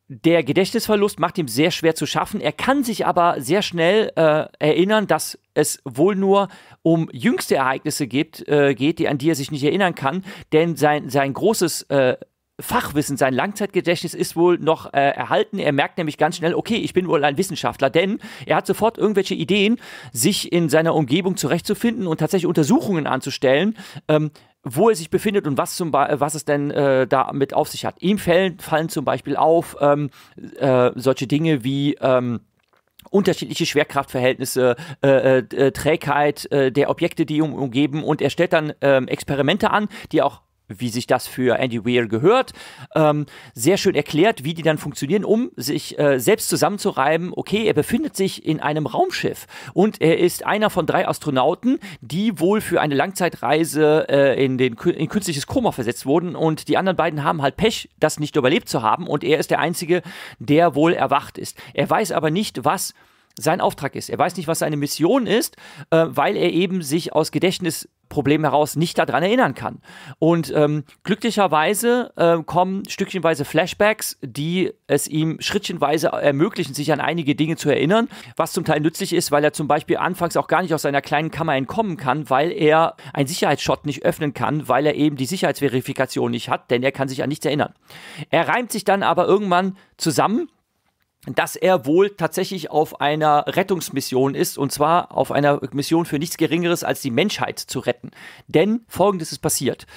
Speaker 2: der Gedächtnisverlust macht ihm sehr schwer zu schaffen. Er kann sich aber sehr schnell äh, erinnern, dass es wohl nur um jüngste Ereignisse gibt, äh, geht, die, an die er sich nicht erinnern kann. Denn sein, sein großes äh, Fachwissen, sein Langzeitgedächtnis ist wohl noch äh, erhalten. Er merkt nämlich ganz schnell, okay, ich bin wohl ein Wissenschaftler, denn er hat sofort irgendwelche Ideen, sich in seiner Umgebung zurechtzufinden und tatsächlich Untersuchungen anzustellen. Ähm, wo er sich befindet und was, zum äh, was es denn äh, damit auf sich hat. Ihm fallen, fallen zum Beispiel auf ähm, äh, solche Dinge wie ähm, unterschiedliche Schwerkraftverhältnisse, äh, äh, äh Trägheit äh, der Objekte, die ihn umgeben. Und er stellt dann ähm, Experimente an, die auch wie sich das für Andy Weir gehört, ähm, sehr schön erklärt, wie die dann funktionieren, um sich äh, selbst zusammenzureiben. Okay, er befindet sich in einem Raumschiff und er ist einer von drei Astronauten, die wohl für eine Langzeitreise äh, in, den, in künstliches Koma versetzt wurden und die anderen beiden haben halt Pech, das nicht überlebt zu haben und er ist der Einzige, der wohl erwacht ist. Er weiß aber nicht, was sein Auftrag ist. Er weiß nicht, was seine Mission ist, äh, weil er eben sich aus Gedächtnisproblemen heraus nicht daran erinnern kann. Und ähm, glücklicherweise äh, kommen stückchenweise Flashbacks, die es ihm schrittchenweise ermöglichen, sich an einige Dinge zu erinnern, was zum Teil nützlich ist, weil er zum Beispiel anfangs auch gar nicht aus seiner kleinen Kammer entkommen kann, weil er einen Sicherheitsschott nicht öffnen kann, weil er eben die Sicherheitsverifikation nicht hat, denn er kann sich an nichts erinnern. Er reimt sich dann aber irgendwann zusammen dass er wohl tatsächlich auf einer Rettungsmission ist, und zwar auf einer Mission für nichts Geringeres als die Menschheit zu retten. Denn folgendes ist passiert.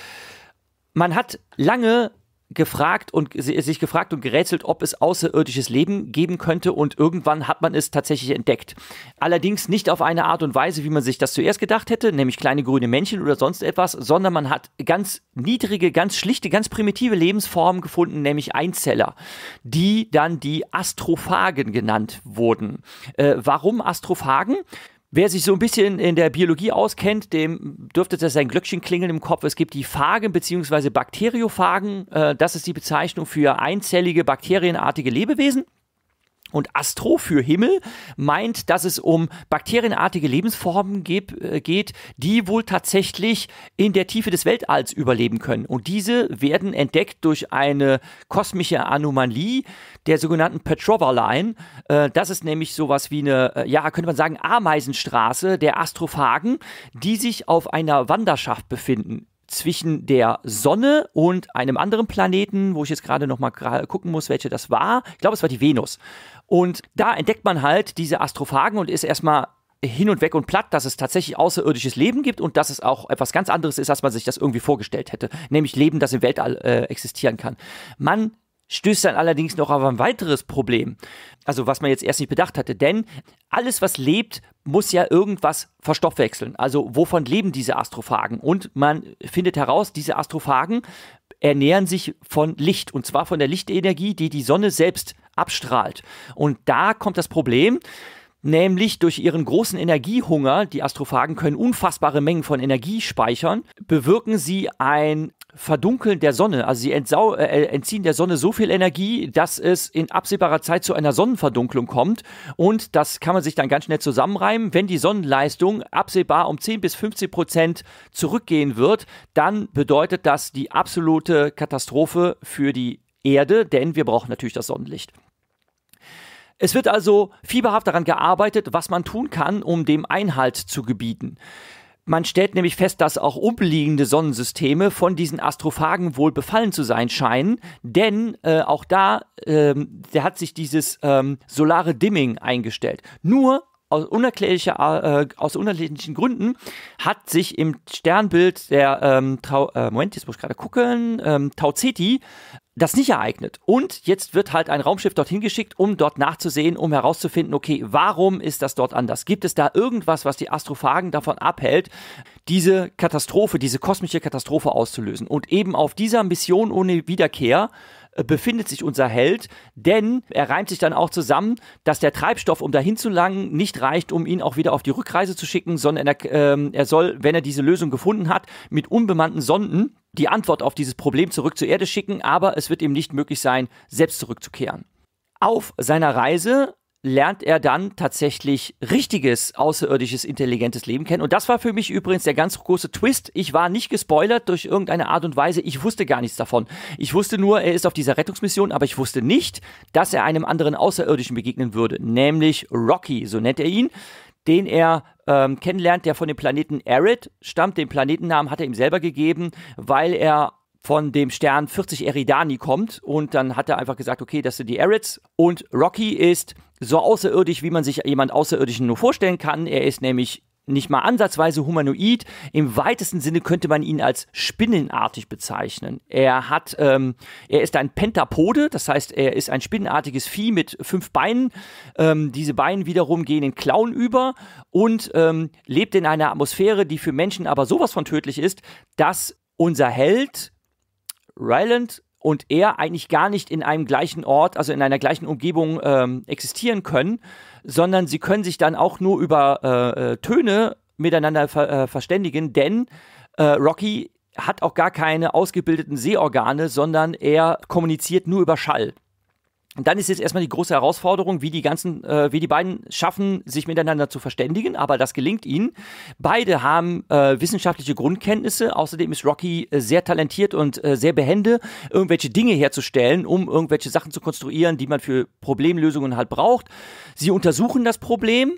Speaker 2: Man hat lange gefragt und sich gefragt und gerätselt, ob es außerirdisches Leben geben könnte und irgendwann hat man es tatsächlich entdeckt. Allerdings nicht auf eine Art und Weise, wie man sich das zuerst gedacht hätte, nämlich kleine grüne Männchen oder sonst etwas, sondern man hat ganz niedrige, ganz schlichte, ganz primitive Lebensformen gefunden, nämlich Einzeller, die dann die Astrophagen genannt wurden. Äh, warum Astrophagen? Wer sich so ein bisschen in der Biologie auskennt, dem dürfte das sein Glöckchen klingeln im Kopf. Es gibt die Phagen bzw. Bakteriophagen. Äh, das ist die Bezeichnung für einzellige bakterienartige Lebewesen. Und Astro für Himmel meint, dass es um bakterienartige Lebensformen äh, geht, die wohl tatsächlich in der Tiefe des Weltalls überleben können. Und diese werden entdeckt durch eine kosmische Anomalie der sogenannten Petrova Line. Äh, das ist nämlich sowas wie eine, äh, ja, könnte man sagen, Ameisenstraße der Astrophagen, die sich auf einer Wanderschaft befinden zwischen der Sonne und einem anderen Planeten, wo ich jetzt gerade nochmal gucken muss, welche das war. Ich glaube, es war die Venus. Und da entdeckt man halt diese Astrophagen und ist erstmal hin und weg und platt, dass es tatsächlich außerirdisches Leben gibt und dass es auch etwas ganz anderes ist, als man sich das irgendwie vorgestellt hätte, nämlich Leben, das im Weltall äh, existieren kann. Man stößt dann allerdings noch auf ein weiteres Problem. Also was man jetzt erst nicht bedacht hatte. Denn alles, was lebt, muss ja irgendwas verstoffwechseln. Also wovon leben diese Astrophagen? Und man findet heraus, diese Astrophagen ernähren sich von Licht. Und zwar von der Lichtenergie, die die Sonne selbst abstrahlt. Und da kommt das Problem, nämlich durch ihren großen Energiehunger, die Astrophagen können unfassbare Mengen von Energie speichern, bewirken sie ein Verdunkeln der Sonne. Also sie entsau äh, äh, entziehen der Sonne so viel Energie, dass es in absehbarer Zeit zu einer Sonnenverdunklung kommt. Und das kann man sich dann ganz schnell zusammenreimen. Wenn die Sonnenleistung absehbar um 10 bis 15 Prozent zurückgehen wird, dann bedeutet das die absolute Katastrophe für die Erde, denn wir brauchen natürlich das Sonnenlicht. Es wird also fieberhaft daran gearbeitet, was man tun kann, um dem Einhalt zu gebieten. Man stellt nämlich fest, dass auch umliegende Sonnensysteme von diesen Astrophagen wohl befallen zu sein scheinen, denn äh, auch da, ähm, da hat sich dieses ähm, solare Dimming eingestellt. Nur aus, unerklärlicher, äh, aus unerklärlichen Gründen hat sich im Sternbild der ähm, Trau äh, Moment, jetzt muss ich gerade gucken, ähm, Tau Ceti das nicht ereignet. Und jetzt wird halt ein Raumschiff dorthin geschickt, um dort nachzusehen, um herauszufinden, okay, warum ist das dort anders? Gibt es da irgendwas, was die Astrophagen davon abhält, diese Katastrophe, diese kosmische Katastrophe auszulösen? Und eben auf dieser Mission ohne Wiederkehr äh, befindet sich unser Held, denn er reimt sich dann auch zusammen, dass der Treibstoff, um dahin zu langen, nicht reicht, um ihn auch wieder auf die Rückreise zu schicken, sondern er, äh, er soll, wenn er diese Lösung gefunden hat, mit unbemannten Sonden die Antwort auf dieses Problem zurück zur Erde schicken, aber es wird ihm nicht möglich sein, selbst zurückzukehren. Auf seiner Reise lernt er dann tatsächlich richtiges, außerirdisches, intelligentes Leben kennen. Und das war für mich übrigens der ganz große Twist. Ich war nicht gespoilert durch irgendeine Art und Weise. Ich wusste gar nichts davon. Ich wusste nur, er ist auf dieser Rettungsmission, aber ich wusste nicht, dass er einem anderen Außerirdischen begegnen würde, nämlich Rocky, so nennt er ihn, den er ähm, kennenlernt, der von dem Planeten Arid stammt. Den Planetennamen hat er ihm selber gegeben, weil er von dem Stern 40 Eridani kommt und dann hat er einfach gesagt, okay, das sind die Erids und Rocky ist so außerirdisch, wie man sich jemand Außerirdischen nur vorstellen kann. Er ist nämlich nicht mal ansatzweise humanoid. Im weitesten Sinne könnte man ihn als spinnenartig bezeichnen. Er hat, ähm, er ist ein Pentapode, das heißt, er ist ein spinnenartiges Vieh mit fünf Beinen. Ähm, diese Beine wiederum gehen in Klauen über und ähm, lebt in einer Atmosphäre, die für Menschen aber sowas von tödlich ist, dass unser Held Ryland und er eigentlich gar nicht in einem gleichen Ort, also in einer gleichen Umgebung ähm, existieren können, sondern sie können sich dann auch nur über äh, äh Töne miteinander ver äh, verständigen, denn äh, Rocky hat auch gar keine ausgebildeten Sehorgane, sondern er kommuniziert nur über Schall. Und dann ist jetzt erstmal die große Herausforderung, wie die ganzen, äh, wie die beiden schaffen, sich miteinander zu verständigen, aber das gelingt ihnen. Beide haben äh, wissenschaftliche Grundkenntnisse, außerdem ist Rocky äh, sehr talentiert und äh, sehr behende, irgendwelche Dinge herzustellen, um irgendwelche Sachen zu konstruieren, die man für Problemlösungen halt braucht. Sie untersuchen das Problem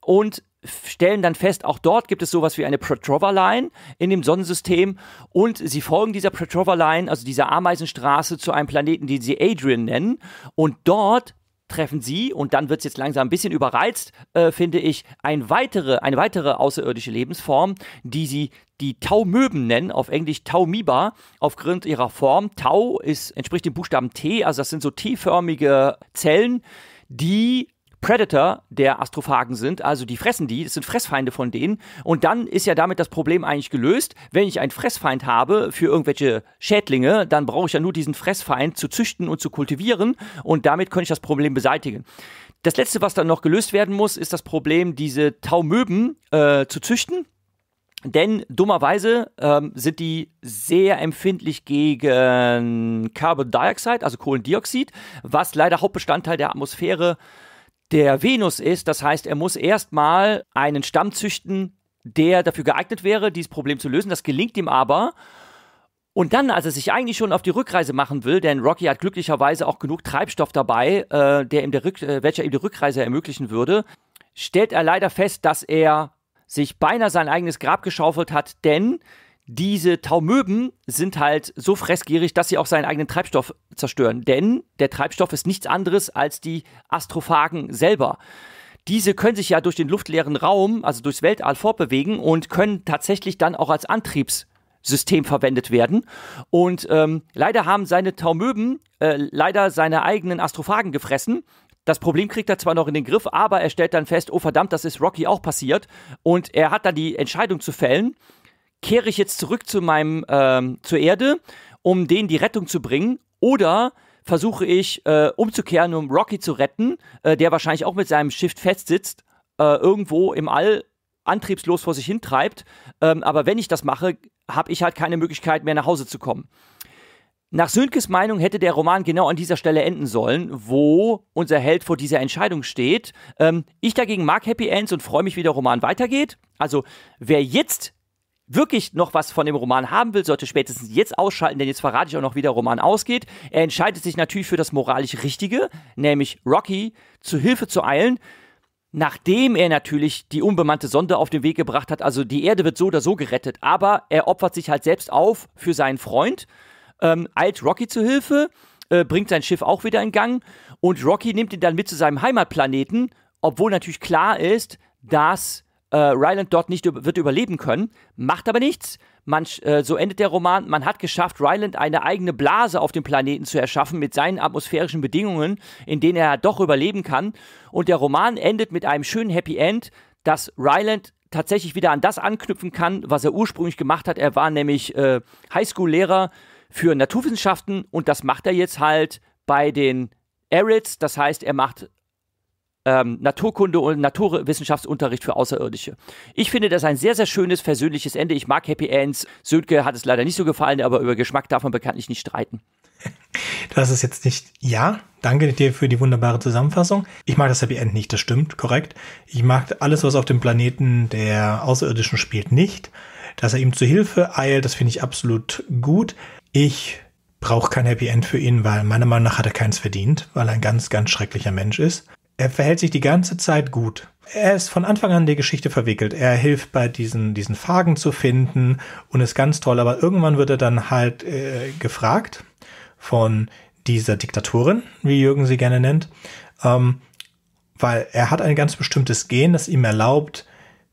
Speaker 2: und stellen dann fest, auch dort gibt es sowas wie eine Petrova-Line in dem Sonnensystem und sie folgen dieser Petrova-Line, also dieser Ameisenstraße, zu einem Planeten, den sie Adrian nennen und dort treffen sie, und dann wird es jetzt langsam ein bisschen überreizt, äh, finde ich, ein weitere, eine weitere außerirdische Lebensform, die sie die Taumöben nennen, auf Englisch Taumiba, aufgrund ihrer Form. Tau ist, entspricht dem Buchstaben T, also das sind so T-förmige Zellen, die Predator der Astrophagen sind, also die fressen die, das sind Fressfeinde von denen. Und dann ist ja damit das Problem eigentlich gelöst. Wenn ich einen Fressfeind habe für irgendwelche Schädlinge, dann brauche ich ja nur diesen Fressfeind zu züchten und zu kultivieren. Und damit könnte ich das Problem beseitigen. Das letzte, was dann noch gelöst werden muss, ist das Problem, diese Taumöben äh, zu züchten. Denn dummerweise ähm, sind die sehr empfindlich gegen Carbon Dioxide, also Kohlendioxid, was leider Hauptbestandteil der Atmosphäre der Venus ist. Das heißt, er muss erstmal einen Stamm züchten, der dafür geeignet wäre, dieses Problem zu lösen. Das gelingt ihm aber. Und dann, als er sich eigentlich schon auf die Rückreise machen will, denn Rocky hat glücklicherweise auch genug Treibstoff dabei, äh, der ihm der Rück äh, welcher ihm die Rückreise ermöglichen würde, stellt er leider fest, dass er sich beinahe sein eigenes Grab geschaufelt hat, denn diese Taumöben sind halt so fressgierig, dass sie auch seinen eigenen Treibstoff zerstören. Denn der Treibstoff ist nichts anderes als die Astrophagen selber. Diese können sich ja durch den luftleeren Raum, also durchs Weltall, fortbewegen und können tatsächlich dann auch als Antriebssystem verwendet werden. Und ähm, leider haben seine Taumöben äh, leider seine eigenen Astrophagen gefressen. Das Problem kriegt er zwar noch in den Griff, aber er stellt dann fest, oh verdammt, das ist Rocky auch passiert. Und er hat dann die Entscheidung zu fällen, kehre ich jetzt zurück zu meinem, ähm, zur Erde, um denen die Rettung zu bringen, oder versuche ich äh, umzukehren, um Rocky zu retten, äh, der wahrscheinlich auch mit seinem Schiff festsitzt, äh, irgendwo im All antriebslos vor sich hintreibt. Ähm, aber wenn ich das mache, habe ich halt keine Möglichkeit mehr nach Hause zu kommen. Nach Sönkes Meinung hätte der Roman genau an dieser Stelle enden sollen, wo unser Held vor dieser Entscheidung steht. Ähm, ich dagegen mag Happy Ends und freue mich, wie der Roman weitergeht. Also wer jetzt wirklich noch was von dem Roman haben will, sollte spätestens jetzt ausschalten, denn jetzt verrate ich auch noch, wie der Roman ausgeht. Er entscheidet sich natürlich für das moralisch Richtige, nämlich Rocky zu Hilfe zu eilen, nachdem er natürlich die unbemannte Sonde auf den Weg gebracht hat. Also die Erde wird so oder so gerettet, aber er opfert sich halt selbst auf für seinen Freund, ähm, eilt Rocky zu Hilfe, äh, bringt sein Schiff auch wieder in Gang und Rocky nimmt ihn dann mit zu seinem Heimatplaneten, obwohl natürlich klar ist, dass äh, Ryland dort nicht wird überleben können, macht aber nichts. Man, äh, so endet der Roman. Man hat geschafft, Ryland eine eigene Blase auf dem Planeten zu erschaffen mit seinen atmosphärischen Bedingungen, in denen er doch überleben kann. Und der Roman endet mit einem schönen Happy End, dass Ryland tatsächlich wieder an das anknüpfen kann, was er ursprünglich gemacht hat. Er war nämlich äh, Highschool-Lehrer für Naturwissenschaften und das macht er jetzt halt bei den Arids. Das heißt, er macht ähm, Naturkunde und Naturwissenschaftsunterricht für Außerirdische. Ich finde das ein sehr, sehr schönes, versöhnliches Ende. Ich mag Happy Ends. Södke hat es leider nicht so gefallen, aber über Geschmack darf man bekanntlich nicht streiten.
Speaker 1: Das ist jetzt nicht ja. Danke dir für die wunderbare Zusammenfassung. Ich mag das Happy End nicht, das stimmt, korrekt. Ich mag alles, was auf dem Planeten der Außerirdischen spielt, nicht. Dass er ihm zu Hilfe eilt, das finde ich absolut gut. Ich brauche kein Happy End für ihn, weil meiner Meinung nach hat er keins verdient, weil er ein ganz, ganz schrecklicher Mensch ist. Er verhält sich die ganze Zeit gut. Er ist von Anfang an in die Geschichte verwickelt. Er hilft bei diesen, diesen Fagen zu finden und ist ganz toll. Aber irgendwann wird er dann halt äh, gefragt von dieser Diktatorin, wie Jürgen sie gerne nennt, ähm, weil er hat ein ganz bestimmtes Gen, das ihm erlaubt,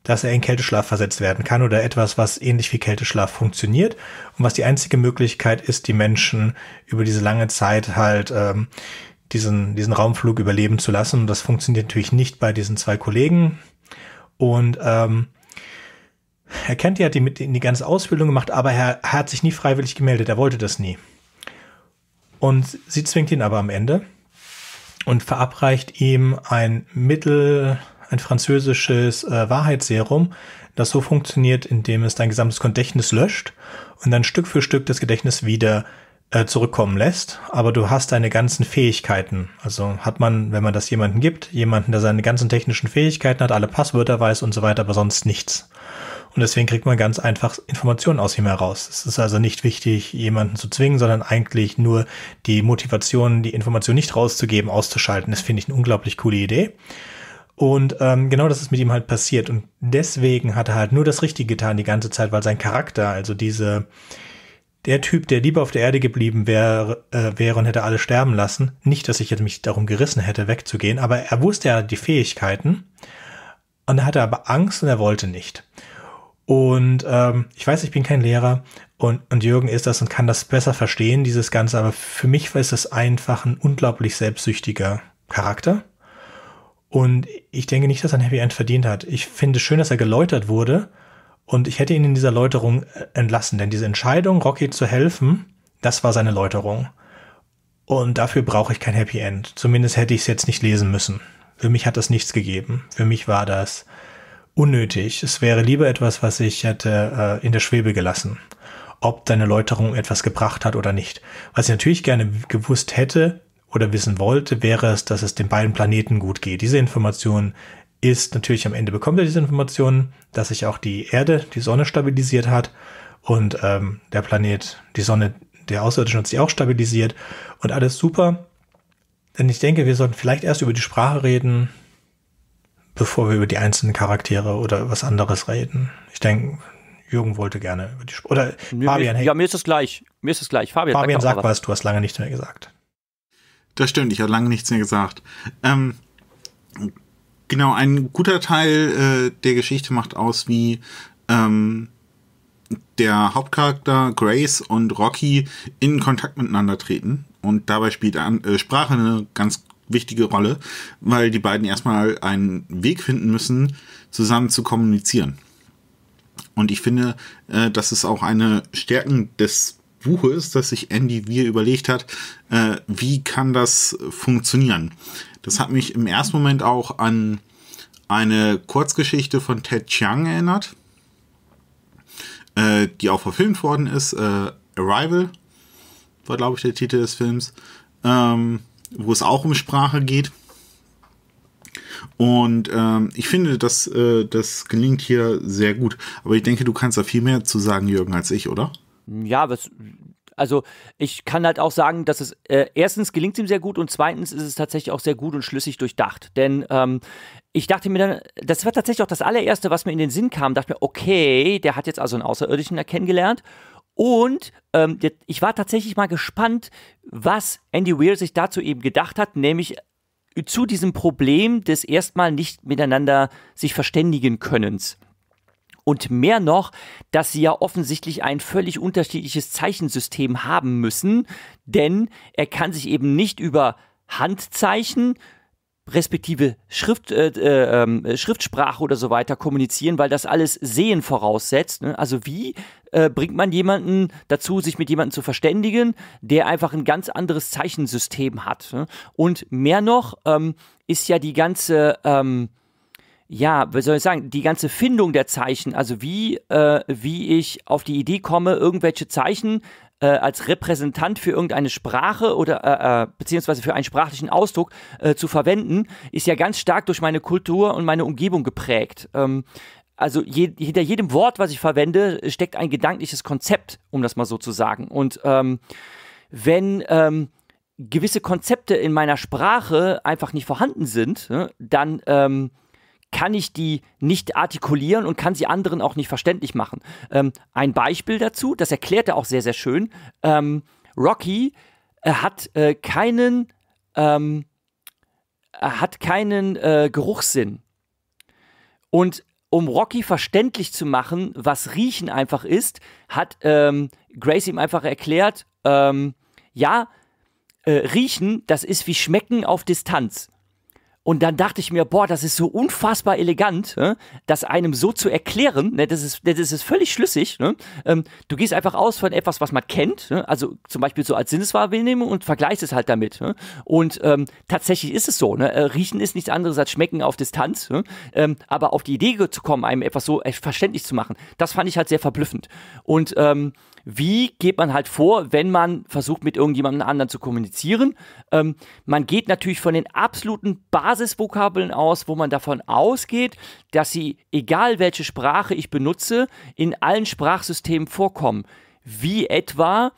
Speaker 1: dass er in Kälteschlaf versetzt werden kann oder etwas, was ähnlich wie Kälteschlaf funktioniert und was die einzige Möglichkeit ist, die Menschen über diese lange Zeit halt ähm, diesen, diesen Raumflug überleben zu lassen. Und das funktioniert natürlich nicht bei diesen zwei Kollegen. Und ähm, Herr Kenti hat die, mit, die ganze Ausbildung gemacht, aber er, er hat sich nie freiwillig gemeldet. Er wollte das nie. Und sie zwingt ihn aber am Ende und verabreicht ihm ein Mittel, ein französisches äh, Wahrheitsserum, das so funktioniert, indem es dein gesamtes Gedächtnis löscht und dann Stück für Stück das Gedächtnis wieder äh, zurückkommen lässt, aber du hast deine ganzen Fähigkeiten. Also hat man, wenn man das jemanden gibt, jemanden, der seine ganzen technischen Fähigkeiten hat, alle Passwörter weiß und so weiter, aber sonst nichts. Und deswegen kriegt man ganz einfach Informationen aus ihm heraus. Es ist also nicht wichtig, jemanden zu zwingen, sondern eigentlich nur die Motivation, die Information nicht rauszugeben, auszuschalten. Das finde ich eine unglaublich coole Idee. Und ähm, genau das ist mit ihm halt passiert. Und deswegen hat er halt nur das Richtige getan die ganze Zeit, weil sein Charakter, also diese, der Typ, der lieber auf der Erde geblieben wäre, äh, wäre und hätte alle sterben lassen. Nicht, dass ich jetzt mich darum gerissen hätte, wegzugehen, aber er wusste ja die Fähigkeiten und er hatte aber Angst und er wollte nicht. Und ähm, ich weiß, ich bin kein Lehrer und, und Jürgen ist das und kann das besser verstehen, dieses Ganze, aber für mich ist es einfach ein unglaublich selbstsüchtiger Charakter. Und ich denke nicht, dass er ein Happy End verdient hat. Ich finde es schön, dass er geläutert wurde, und ich hätte ihn in dieser Läuterung äh, entlassen, denn diese Entscheidung, Rocky zu helfen, das war seine Läuterung. Und dafür brauche ich kein Happy End. Zumindest hätte ich es jetzt nicht lesen müssen. Für mich hat das nichts gegeben. Für mich war das unnötig. Es wäre lieber etwas, was ich hätte äh, in der Schwebe gelassen. Ob deine Läuterung etwas gebracht hat oder nicht. Was ich natürlich gerne gewusst hätte oder wissen wollte, wäre es, dass es den beiden Planeten gut geht. Diese Information ist natürlich am Ende bekommt er diese Informationen, dass sich auch die Erde, die Sonne stabilisiert hat und ähm, der Planet, die Sonne, der Außerirdische uns die auch stabilisiert und alles super. Denn ich denke, wir sollten vielleicht erst über die Sprache reden, bevor wir über die einzelnen Charaktere oder was anderes reden. Ich denke,
Speaker 2: Jürgen wollte gerne über die Sprache. Oder mir, Fabian, hey. Ja, mir ist es gleich. Mir ist es gleich. Fabian, Fabian sag, sag was. was. du hast lange
Speaker 3: nichts mehr gesagt. Das stimmt, ich habe lange nichts mehr gesagt. Ähm, Genau, ein guter Teil äh, der Geschichte macht aus, wie ähm, der Hauptcharakter Grace und Rocky in Kontakt miteinander treten. Und dabei spielt an, äh, Sprache eine ganz wichtige Rolle, weil die beiden erstmal einen Weg finden müssen, zusammen zu kommunizieren. Und ich finde, äh, das ist auch eine Stärken des Buches, dass sich Andy Weir überlegt hat, äh, wie kann das funktionieren. Das hat mich im ersten Moment auch an eine Kurzgeschichte von Ted Chiang erinnert, äh, die auch verfilmt worden ist. Äh, Arrival war, glaube ich, der Titel des Films, ähm, wo es auch um Sprache geht. Und ähm, ich finde, das, äh, das gelingt hier sehr gut. Aber ich denke, du kannst da viel mehr zu sagen, Jürgen, als ich, oder?
Speaker 2: Ja, was, also ich kann halt auch sagen, dass es äh, erstens gelingt ihm sehr gut und zweitens ist es tatsächlich auch sehr gut und schlüssig durchdacht. Denn ähm, ich dachte mir dann, das war tatsächlich auch das allererste, was mir in den Sinn kam. Dachte mir, okay, der hat jetzt also einen Außerirdischen da kennengelernt. Und ähm, ich war tatsächlich mal gespannt, was Andy Weir sich dazu eben gedacht hat, nämlich äh, zu diesem Problem des erstmal nicht miteinander sich verständigen Könnens. Und mehr noch, dass sie ja offensichtlich ein völlig unterschiedliches Zeichensystem haben müssen, denn er kann sich eben nicht über Handzeichen, respektive Schrift, äh, äh, ähm, Schriftsprache oder so weiter kommunizieren, weil das alles Sehen voraussetzt. Ne? Also wie äh, bringt man jemanden dazu, sich mit jemandem zu verständigen, der einfach ein ganz anderes Zeichensystem hat? Ne? Und mehr noch ähm, ist ja die ganze ähm, ja, wie soll ich sagen, die ganze Findung der Zeichen, also wie, äh, wie ich auf die Idee komme, irgendwelche Zeichen äh, als Repräsentant für irgendeine Sprache oder äh, äh beziehungsweise für einen sprachlichen Ausdruck äh, zu verwenden, ist ja ganz stark durch meine Kultur und meine Umgebung geprägt. Ähm, also je, hinter jedem Wort, was ich verwende, steckt ein gedankliches Konzept, um das mal so zu sagen. Und ähm, wenn ähm, gewisse Konzepte in meiner Sprache einfach nicht vorhanden sind, ne, dann ähm, kann ich die nicht artikulieren und kann sie anderen auch nicht verständlich machen. Ähm, ein Beispiel dazu, das erklärt er auch sehr, sehr schön. Ähm, Rocky äh, hat äh, keinen, ähm, äh, hat keinen äh, Geruchssinn. Und um Rocky verständlich zu machen, was Riechen einfach ist, hat ähm, Grace ihm einfach erklärt, ähm, ja, äh, Riechen, das ist wie Schmecken auf Distanz. Und dann dachte ich mir, boah, das ist so unfassbar elegant, ne, das einem so zu erklären, ne, das, ist, das ist völlig schlüssig. Ne. Ähm, du gehst einfach aus von etwas, was man kennt, also zum Beispiel so als Sinneswahrnehmung und vergleichst es halt damit. Und ähm, tatsächlich ist es so, äh, riechen ist nichts anderes als schmecken auf Distanz, ähm, aber auf die Idee zu kommen, einem etwas so äh, verständlich zu machen, das fand ich halt sehr verblüffend. Und ähm, wie geht man halt vor, wenn man versucht, mit irgendjemandem anderen zu kommunizieren. Ähm, man geht natürlich von den absoluten Basisvokabeln aus, wo man davon ausgeht, dass sie, egal welche Sprache ich benutze, in allen Sprachsystemen vorkommen. Wie etwa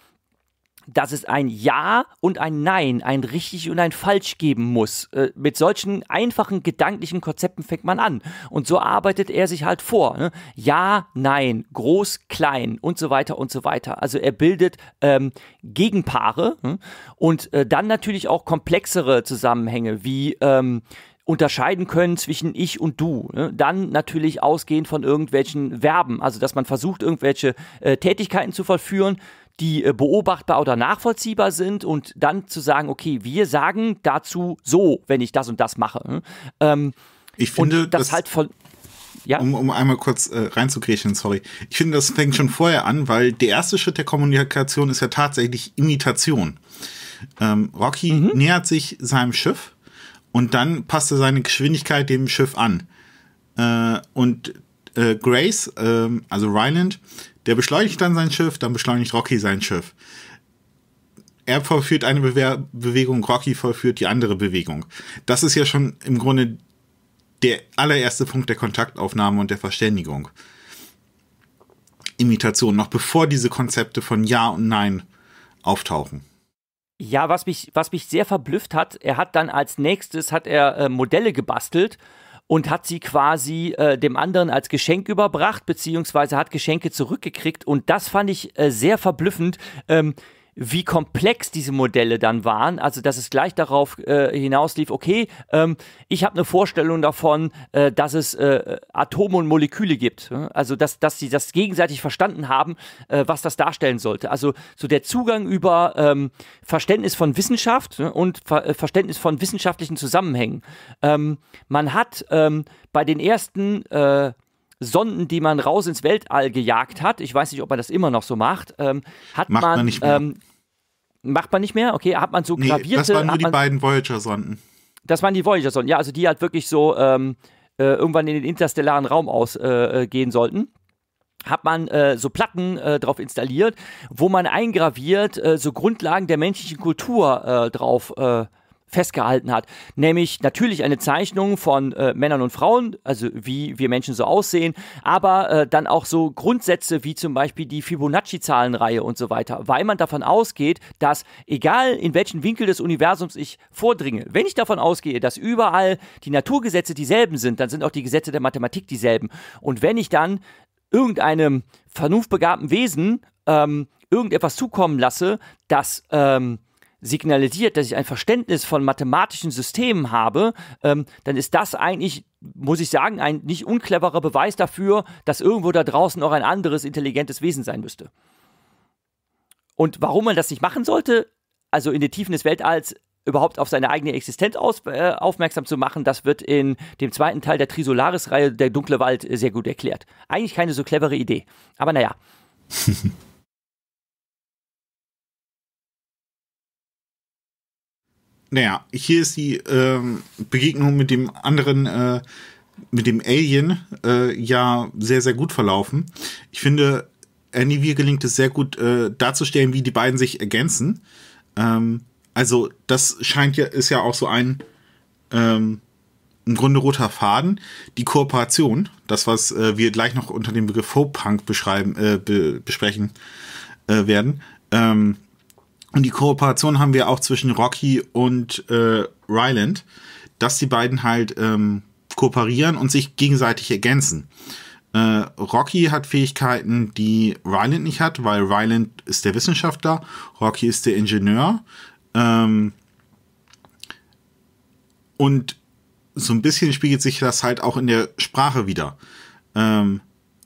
Speaker 2: dass es ein Ja und ein Nein, ein richtig und ein falsch geben muss. Äh, mit solchen einfachen gedanklichen Konzepten fängt man an. Und so arbeitet er sich halt vor. Ne? Ja, nein, groß, klein und so weiter und so weiter. Also er bildet ähm, Gegenpaare hm? und äh, dann natürlich auch komplexere Zusammenhänge wie ähm, unterscheiden können zwischen ich und du. Ne? Dann natürlich ausgehend von irgendwelchen Verben, also dass man versucht, irgendwelche äh, Tätigkeiten zu vollführen, die äh, beobachtbar oder nachvollziehbar sind und dann zu sagen, okay, wir sagen dazu so, wenn ich das und das mache. Hm? Ähm, ich finde, das, das halt von
Speaker 3: ja. um, um einmal kurz äh, reinzukriechen, sorry. Ich finde, das fängt schon vorher an, weil der erste Schritt der Kommunikation ist ja tatsächlich Imitation. Ähm, Rocky mhm. nähert sich seinem Schiff und dann passt er seine Geschwindigkeit dem Schiff an. Äh, und äh, Grace, äh, also Ryland, der beschleunigt dann sein Schiff, dann beschleunigt Rocky sein Schiff. Er vollführt eine Bewe Bewegung, Rocky vollführt die andere Bewegung. Das ist ja schon im Grunde der allererste Punkt der Kontaktaufnahme und der Verständigung. Imitation, noch bevor diese Konzepte von Ja und Nein auftauchen.
Speaker 2: Ja, was mich, was mich sehr verblüfft hat, er hat dann als nächstes hat er äh, Modelle gebastelt und hat sie quasi äh, dem anderen als Geschenk überbracht, beziehungsweise hat Geschenke zurückgekriegt. Und das fand ich äh, sehr verblüffend. Ähm, wie komplex diese Modelle dann waren. Also, dass es gleich darauf äh, hinauslief, okay, ähm, ich habe eine Vorstellung davon, äh, dass es äh, Atome und Moleküle gibt. Ne? Also, dass, dass sie das gegenseitig verstanden haben, äh, was das darstellen sollte. Also, so der Zugang über ähm, Verständnis von Wissenschaft ne, und Ver äh, Verständnis von wissenschaftlichen Zusammenhängen. Ähm, man hat ähm, bei den ersten äh, Sonden, die man raus ins Weltall gejagt hat, ich weiß nicht, ob man das immer noch so macht, ähm, hat macht man, man nicht mehr. Ähm, macht man nicht mehr? Okay, hat man so nee, gravierte. Das waren nur die man, beiden
Speaker 3: Voyager-Sonden.
Speaker 2: Das waren die Voyager-Sonden, ja, also die halt wirklich so ähm, äh, irgendwann in den interstellaren Raum ausgehen äh, äh sollten hat man äh, so Platten äh, drauf installiert, wo man eingraviert äh, so Grundlagen der menschlichen Kultur äh, drauf äh, festgehalten hat. Nämlich natürlich eine Zeichnung von äh, Männern und Frauen, also wie wir Menschen so aussehen, aber äh, dann auch so Grundsätze wie zum Beispiel die Fibonacci-Zahlenreihe und so weiter, weil man davon ausgeht, dass egal in welchen Winkel des Universums ich vordringe, wenn ich davon ausgehe, dass überall die Naturgesetze dieselben sind, dann sind auch die Gesetze der Mathematik dieselben. Und wenn ich dann irgendeinem vernunftbegabten Wesen ähm, irgendetwas zukommen lasse, das ähm, signalisiert, dass ich ein Verständnis von mathematischen Systemen habe, ähm, dann ist das eigentlich, muss ich sagen, ein nicht uncleverer Beweis dafür, dass irgendwo da draußen auch ein anderes intelligentes Wesen sein müsste. Und warum man das nicht machen sollte, also in den Tiefen des Weltalls überhaupt auf seine eigene Existenz aus, äh, aufmerksam zu machen, das wird in dem zweiten Teil der Trisolaris-Reihe Der dunkle Wald äh, sehr gut erklärt. Eigentlich keine so clevere Idee. Aber naja.
Speaker 3: Naja, hier ist die ähm, Begegnung mit dem anderen, äh, mit dem Alien äh, ja sehr, sehr gut verlaufen. Ich finde, Annie wir gelingt es sehr gut äh, darzustellen, wie die beiden sich ergänzen. Ähm, also, das scheint ja, ist ja auch so ein ähm, im Grunde roter Faden. Die Kooperation, das, was äh, wir gleich noch unter dem Begriff Folk Punk beschreiben, äh, be besprechen äh, werden, ähm, und die Kooperation haben wir auch zwischen Rocky und äh, Ryland, dass die beiden halt ähm, kooperieren und sich gegenseitig ergänzen. Äh, Rocky hat Fähigkeiten, die Ryland nicht hat, weil Ryland ist der Wissenschaftler, Rocky ist der Ingenieur. Ähm, und so ein bisschen spiegelt sich das halt auch in der Sprache wieder. Ähm,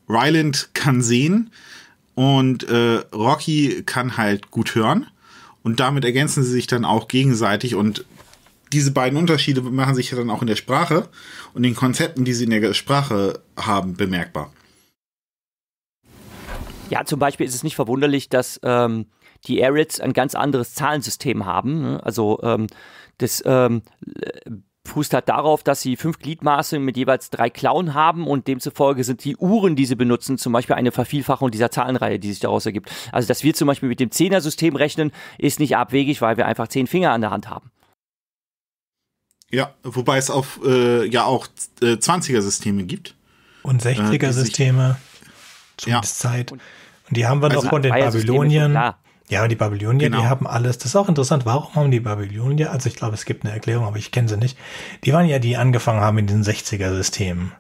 Speaker 3: Ryland kann sehen und äh, Rocky kann halt gut hören. Und damit ergänzen sie sich dann auch gegenseitig und diese beiden Unterschiede machen sich ja dann auch in der Sprache und den Konzepten, die sie in der Sprache haben, bemerkbar.
Speaker 2: Ja, zum Beispiel ist es nicht verwunderlich, dass ähm, die Arids ein ganz anderes Zahlensystem haben. Ne? Also ähm, das ähm, fußt hat darauf, dass sie fünf Gliedmaße mit jeweils drei Klauen haben und demzufolge sind die Uhren, die sie benutzen, zum Beispiel eine Vervielfachung dieser Zahlenreihe, die sich daraus ergibt. Also, dass wir zum Beispiel mit dem Zehner-System rechnen, ist nicht abwegig, weil wir einfach zehn Finger an der Hand haben.
Speaker 3: Ja, wobei es auf äh, ja auch äh, 20er-Systeme gibt.
Speaker 2: Und 60er-Systeme. Äh, Zumindest ja. Zeit.
Speaker 1: Und die haben wir also noch von den Babyloniern.
Speaker 3: Ja, aber die Babylonier, genau. die haben
Speaker 1: alles. Das ist auch interessant. Warum haben die Babylonier, also ich glaube, es gibt eine Erklärung, aber ich kenne sie nicht. Die waren ja, die angefangen haben in den 60er-Systemen.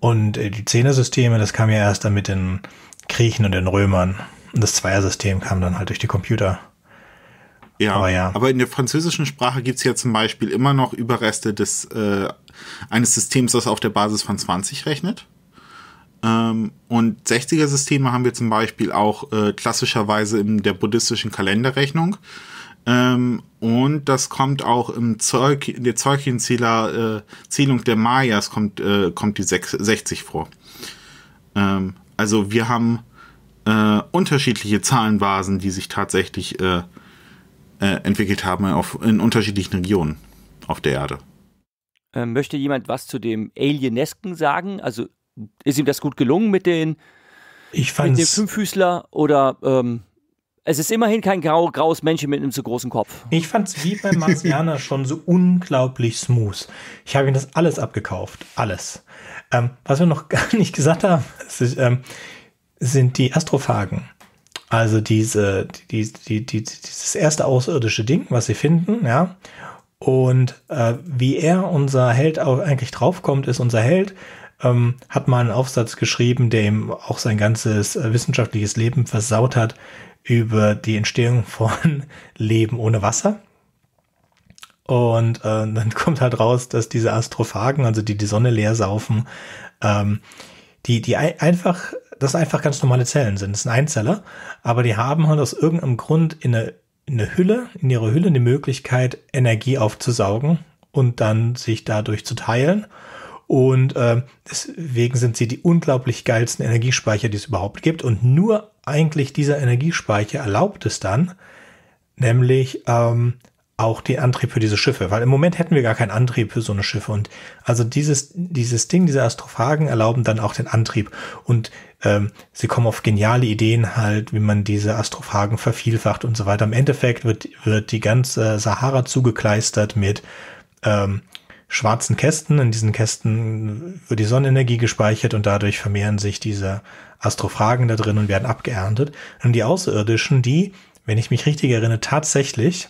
Speaker 1: Und äh, die Zehner-Systeme, das kam ja erst dann mit den Griechen und den Römern. Und das Zweier-System kam dann halt durch die Computer.
Speaker 3: Ja, aber, ja. aber in der französischen Sprache gibt's ja zum Beispiel immer noch Überreste des, äh, eines Systems, das auf der Basis von 20 rechnet. Ähm, und 60er-Systeme haben wir zum Beispiel auch äh, klassischerweise in der buddhistischen Kalenderrechnung. Ähm, und das kommt auch im Zeug, in der Zeugchenzählung äh, der Mayas kommt, äh, kommt die 60 vor. Ähm, also wir haben äh, unterschiedliche Zahlenbasen, die sich tatsächlich äh, äh, entwickelt haben auf, in unterschiedlichen Regionen auf der Erde.
Speaker 2: Ähm, möchte jemand was zu dem Alienesken sagen? Also ist ihm das gut gelungen mit den, ich fand's, mit dem Fünffüßler oder ähm, es ist immerhin kein grau, graues Männchen mit einem zu großen Kopf. Ich fand es wie
Speaker 1: bei Marciana schon so unglaublich smooth. Ich habe ihm das alles abgekauft. Alles. Ähm, was wir noch gar nicht gesagt haben, ist, ähm, sind die Astrophagen. Also diese, die, die, die, dieses erste außerirdische Ding, was sie finden, ja. Und äh, wie er, unser Held, auch eigentlich draufkommt, ist unser Held ähm, hat mal einen Aufsatz geschrieben, der ihm auch sein ganzes äh, wissenschaftliches Leben versaut hat über die Entstehung von Leben ohne Wasser. Und äh, dann kommt halt raus, dass diese Astrophagen, also die die Sonne leer saufen, ähm, die, die einfach, das einfach ganz normale Zellen sind. Das sind Einzeller, aber die haben halt aus irgendeinem Grund in eine, in eine Hülle, in ihrer Hülle eine Möglichkeit, Energie aufzusaugen und dann sich dadurch zu teilen und äh, deswegen sind sie die unglaublich geilsten Energiespeicher, die es überhaupt gibt. Und nur eigentlich dieser Energiespeicher erlaubt es dann, nämlich ähm, auch den Antrieb für diese Schiffe, weil im Moment hätten wir gar keinen Antrieb für so eine Schiffe. Und also dieses, dieses Ding, diese Astrophagen erlauben dann auch den Antrieb. Und ähm, sie kommen auf geniale Ideen halt, wie man diese Astrophagen vervielfacht und so weiter. Im Endeffekt wird, wird die ganze Sahara zugekleistert mit ähm, schwarzen Kästen. In diesen Kästen wird die Sonnenenergie gespeichert und dadurch vermehren sich diese Astrophagen da drin und werden abgeerntet. Und die Außerirdischen, die, wenn ich mich richtig erinnere, tatsächlich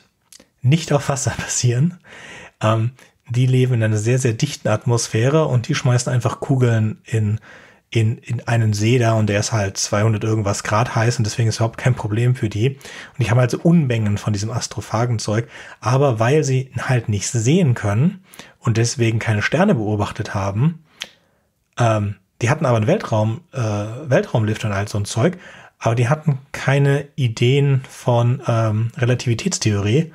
Speaker 1: nicht auf Wasser passieren, ähm, die leben in einer sehr, sehr dichten Atmosphäre und die schmeißen einfach Kugeln in, in, in einen See da und der ist halt 200 irgendwas Grad heiß und deswegen ist überhaupt kein Problem für die. Und ich habe halt so Unmengen von diesem Astrophagenzeug, aber weil sie halt nicht sehen können und deswegen keine Sterne beobachtet haben. Ähm, die hatten aber einen Weltraum, äh, Weltraumlift und all so ein Zeug, aber die hatten keine Ideen von ähm, Relativitätstheorie,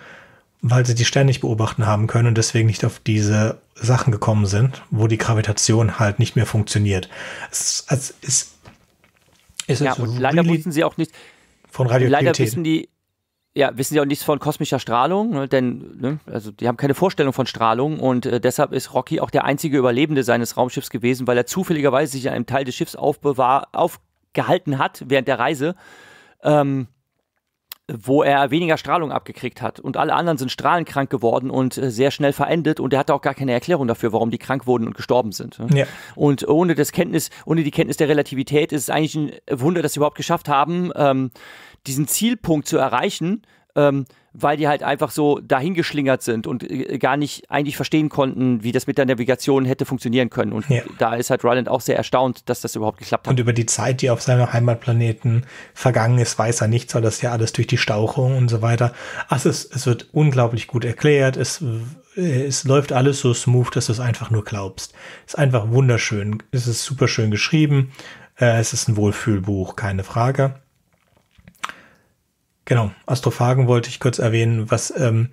Speaker 1: weil sie die Sterne nicht beobachten haben können und deswegen nicht auf diese Sachen gekommen sind, wo die Gravitation halt nicht mehr funktioniert. Es, also es,
Speaker 2: es ja, und leider really wussten sie auch nicht. Von Radioaktivität. Leider wissen die, ja, wissen sie auch nichts von kosmischer Strahlung, ne, denn ne, also die haben keine Vorstellung von Strahlung und äh, deshalb ist Rocky auch der einzige Überlebende seines Raumschiffs gewesen, weil er zufälligerweise sich in einem Teil des Schiffs aufbewahr aufgehalten hat während der Reise. Ähm, wo er weniger Strahlung abgekriegt hat. Und alle anderen sind strahlenkrank geworden und äh, sehr schnell verendet und er hatte auch gar keine Erklärung dafür, warum die krank wurden und gestorben sind. Ne? Ja. Und ohne das Kenntnis, ohne die Kenntnis der Relativität ist es eigentlich ein Wunder, dass sie überhaupt geschafft haben, ähm, diesen Zielpunkt zu erreichen, ähm, weil die halt einfach so dahingeschlingert sind und äh, gar nicht eigentlich verstehen konnten, wie das mit der Navigation hätte funktionieren können. Und ja. da ist halt Ryland auch sehr erstaunt, dass das überhaupt geklappt
Speaker 1: hat. Und über die Zeit, die auf seinem Heimatplaneten vergangen ist, weiß er nichts, weil das ja alles durch die Stauchung und so weiter. Also es, es wird unglaublich gut erklärt. Es äh, es läuft alles so smooth, dass du es einfach nur glaubst. Ist einfach wunderschön. Es ist super schön geschrieben. Äh, es ist ein Wohlfühlbuch, keine Frage. Genau, Astrophagen wollte ich kurz erwähnen, was, ähm,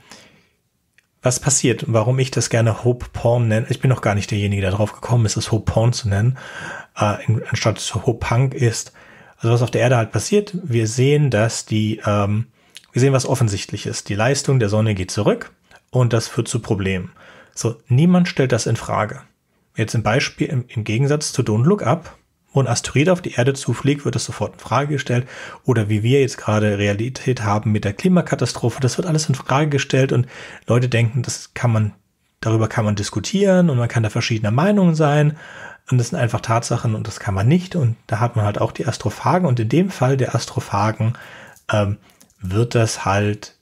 Speaker 1: was passiert, und warum ich das gerne Hope Porn nenne. Ich bin noch gar nicht derjenige, der drauf gekommen ist, es Hope Porn zu nennen, äh, anstatt es Hope Punk ist. Also was auf der Erde halt passiert, wir sehen, dass die, ähm, wir sehen was offensichtlich ist. Die Leistung der Sonne geht zurück und das führt zu Problemen. So, niemand stellt das in Frage. Jetzt im Beispiel, im, im Gegensatz zu Don't Look Up, und Asteroid auf die Erde zufliegt, wird das sofort in Frage gestellt. Oder wie wir jetzt gerade Realität haben mit der Klimakatastrophe, das wird alles in Frage gestellt und Leute denken, das kann man, darüber kann man diskutieren und man kann da verschiedener Meinungen sein. Und das sind einfach Tatsachen und das kann man nicht. Und da hat man halt auch die Astrophagen. Und in dem Fall der Astrophagen ähm, wird das halt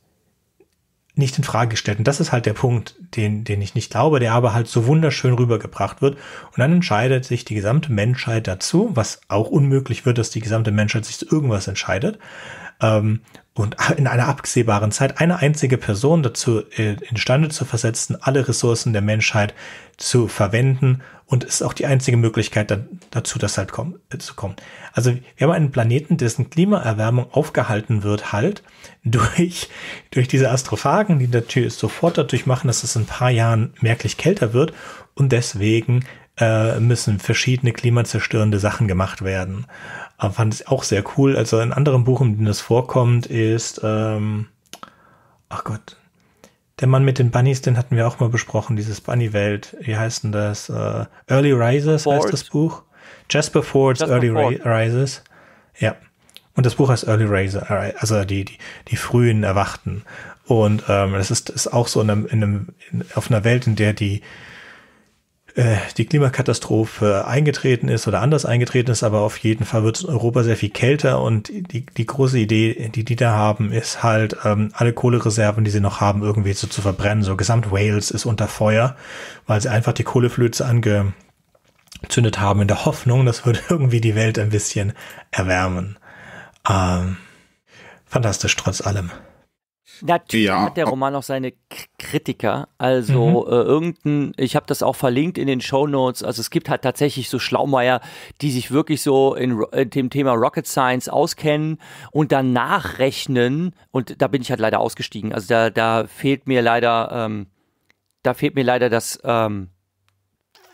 Speaker 1: nicht in Frage gestellt. Und das ist halt der Punkt, den, den ich nicht glaube, der aber halt so wunderschön rübergebracht wird. Und dann entscheidet sich die gesamte Menschheit dazu, was auch unmöglich wird, dass die gesamte Menschheit sich zu irgendwas entscheidet. Ähm, und in einer absehbaren Zeit eine einzige Person dazu äh, instande zu versetzen, alle Ressourcen der Menschheit zu verwenden und ist auch die einzige Möglichkeit da, dazu, das halt komm, äh, zu kommen. Also wir haben einen Planeten, dessen Klimaerwärmung aufgehalten wird, halt durch, durch diese Astrophagen, die natürlich sofort dadurch machen, dass es in ein paar Jahren merklich kälter wird und deswegen äh, müssen verschiedene klimazerstörende Sachen gemacht werden. Aber ah, fand es auch sehr cool. Also in anderen Buch, in dem das vorkommt, ist, ähm, ach Gott, der Mann mit den Bunnies, den hatten wir auch mal besprochen, dieses Bunny-Welt. Wie heißt denn das? Äh, Early Rises Ford. heißt das Buch. Jasper Ford's Jasper Early Ford. Rises. Ja. Und das Buch heißt Early Rises, also die, die, die frühen Erwachten. Und ähm, ist, ist auch so in einem, in einem, in, auf einer Welt, in der die äh, die Klimakatastrophe eingetreten ist oder anders eingetreten ist, aber auf jeden Fall wird es in Europa sehr viel kälter und die, die große Idee, die die da haben, ist halt, ähm, alle Kohlereserven, die sie noch haben, irgendwie so zu verbrennen. So gesamt Wales ist unter Feuer, weil sie einfach die Kohleflöze angezündet haben in der Hoffnung, das würde irgendwie die Welt ein bisschen erwärmen. Ähm, fantastisch trotz allem.
Speaker 2: Natürlich ja. hat der Roman auch seine Kritiker. Also mhm. äh, irgendein, ich habe das auch verlinkt in den Show Notes. Also es gibt halt tatsächlich so Schlaumeier, die sich wirklich so in, in äh, dem Thema Rocket Science auskennen und dann nachrechnen. Und da bin ich halt leider ausgestiegen. Also da, da fehlt mir leider, ähm, da fehlt mir leider das, ähm,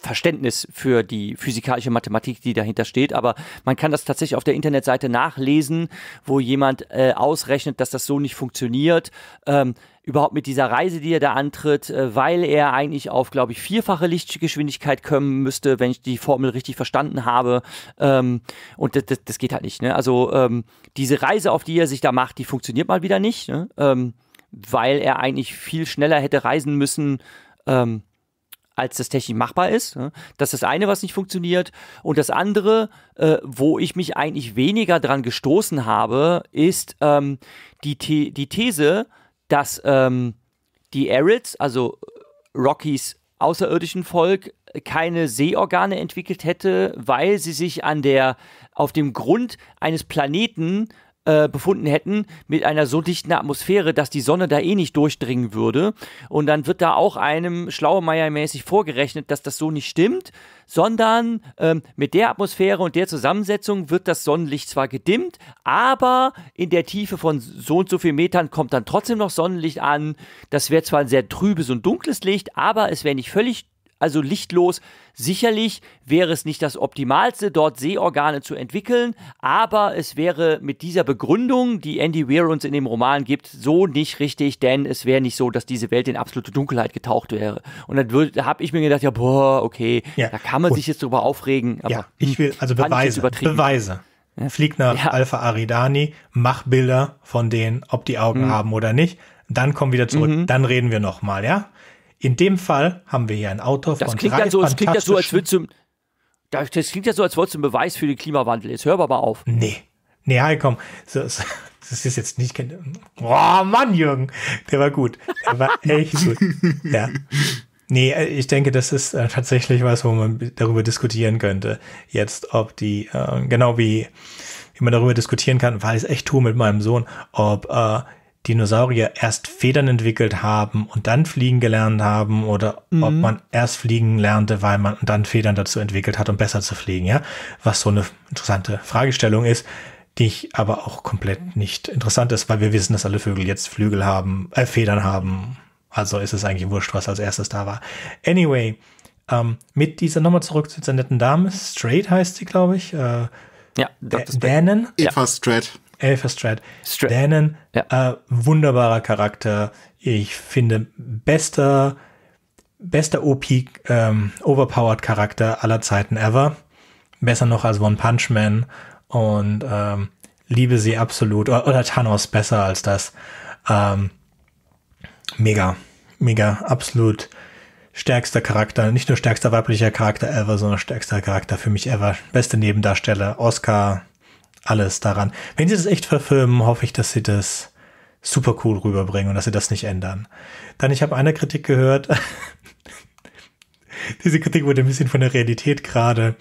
Speaker 2: Verständnis für die physikalische Mathematik, die dahinter steht. Aber man kann das tatsächlich auf der Internetseite nachlesen, wo jemand äh, ausrechnet, dass das so nicht funktioniert. Ähm, überhaupt mit dieser Reise, die er da antritt, äh, weil er eigentlich auf, glaube ich, vierfache Lichtgeschwindigkeit kommen müsste, wenn ich die Formel richtig verstanden habe. Ähm, und das, das, das, geht halt nicht. Ne? Also ähm, diese Reise, auf die er sich da macht, die funktioniert mal wieder nicht, ne? Ähm, weil er eigentlich viel schneller hätte reisen müssen als das technisch machbar ist. Ne? Das ist das eine, was nicht funktioniert. Und das andere, äh, wo ich mich eigentlich weniger dran gestoßen habe, ist ähm, die, The die These, dass ähm, die Arids, also Rockys außerirdischen Volk, keine Sehorgane entwickelt hätte, weil sie sich an der, auf dem Grund eines Planeten äh, befunden hätten mit einer so dichten Atmosphäre, dass die Sonne da eh nicht durchdringen würde. Und dann wird da auch einem Schlaumeier-mäßig vorgerechnet, dass das so nicht stimmt, sondern ähm, mit der Atmosphäre und der Zusammensetzung wird das Sonnenlicht zwar gedimmt, aber in der Tiefe von so und so viel Metern kommt dann trotzdem noch Sonnenlicht an. Das wäre zwar ein sehr trübes und dunkles Licht, aber es wäre nicht völlig also lichtlos. Sicherlich wäre es nicht das Optimalste, dort Sehorgane zu entwickeln, aber es wäre mit dieser Begründung, die Andy Weir uns in dem Roman gibt, so nicht richtig, denn es wäre nicht so, dass diese Welt in absolute Dunkelheit getaucht wäre. Und dann habe ich mir gedacht, ja, boah, okay, ja, da kann man gut. sich jetzt drüber aufregen. ja, ich will, also Beweise, Beweise.
Speaker 1: Flieg nach ja. Alpha Aridani, mach Bilder von denen, ob die Augen mhm. haben oder nicht. Dann komm wieder zurück, mhm. dann reden wir nochmal, ja? In dem Fall haben wir hier einen Autor von das klingt drei ja so, das klingt ja so, als würdest
Speaker 2: du, das klingt ja so, als wolltest du einen Beweis für den Klimawandel. Jetzt hör aber auf. Nee.
Speaker 1: Nee, halt komm. Das, das ist jetzt nicht. Oh Mann, Jürgen. Der war gut. Der war echt gut. Ja. Nee, äh, ich denke, das ist äh, tatsächlich was, wo man darüber diskutieren könnte. Jetzt, ob die, äh, genau wie, wie man darüber diskutieren kann, weil ich es echt tue mit meinem Sohn, ob äh, Dinosaurier erst Federn entwickelt haben und dann fliegen gelernt haben oder mhm. ob man erst fliegen lernte, weil man dann Federn dazu entwickelt hat, um besser zu fliegen, ja? Was so eine interessante Fragestellung ist, die ich aber auch komplett nicht interessant ist, weil wir wissen, dass alle Vögel jetzt Flügel haben, äh, Federn haben. Also ist es eigentlich wurscht, was als erstes da war. Anyway, ähm, mit dieser nochmal zurück zu dieser netten Dame, Straight heißt sie, glaube ich. Äh,
Speaker 3: ja, Dr. Bannon. Eva ja. Straight.
Speaker 1: Alpha Strat. Strat. Dannen, ja. äh, wunderbarer Charakter. Ich finde, bester, bester OP, ähm, overpowered Charakter aller Zeiten ever. Besser noch als One Punch Man. Und ähm, liebe sie absolut. Oder, oder, Thanos besser als das. Ähm, mega, mega, absolut stärkster Charakter, nicht nur stärkster weiblicher Charakter ever, sondern stärkster Charakter für mich ever. Beste Nebendarsteller, Oscar alles daran. Wenn sie das echt verfilmen, hoffe ich, dass sie das super cool rüberbringen und dass sie das nicht ändern. Dann, ich habe eine Kritik gehört. Diese Kritik wurde ein bisschen von der Realität gerade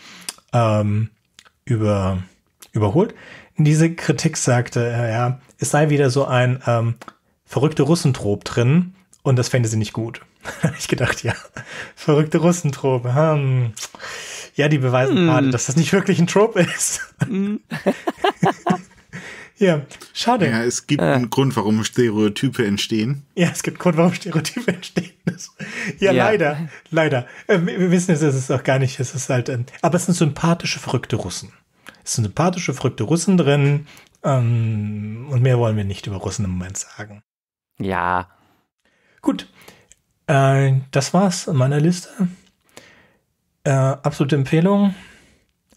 Speaker 1: ähm, über, überholt. Diese Kritik sagte, äh, ja, es sei wieder so ein ähm, verrückte Russentrop drin und das fände sie nicht gut. habe ich gedacht, ja, verrückte Russentrope. Hm. Ja, die beweisen mm. gerade, dass das nicht wirklich ein Trope ist.
Speaker 2: Hm.
Speaker 3: ja, schade. Ja, es gibt ah. einen Grund, warum Stereotype entstehen.
Speaker 1: Ja, es gibt einen Grund, warum Stereotype entstehen. ja, ja, leider, leider. Ähm, wir wissen jetzt, es ist auch gar nicht, es ist halt, ähm, aber es sind sympathische, verrückte Russen. Es sind sympathische, verrückte Russen drin. Ähm, und mehr wollen wir nicht über Russen im Moment sagen. Ja. Gut, äh, das war's in meiner Liste. Äh, absolute Empfehlung.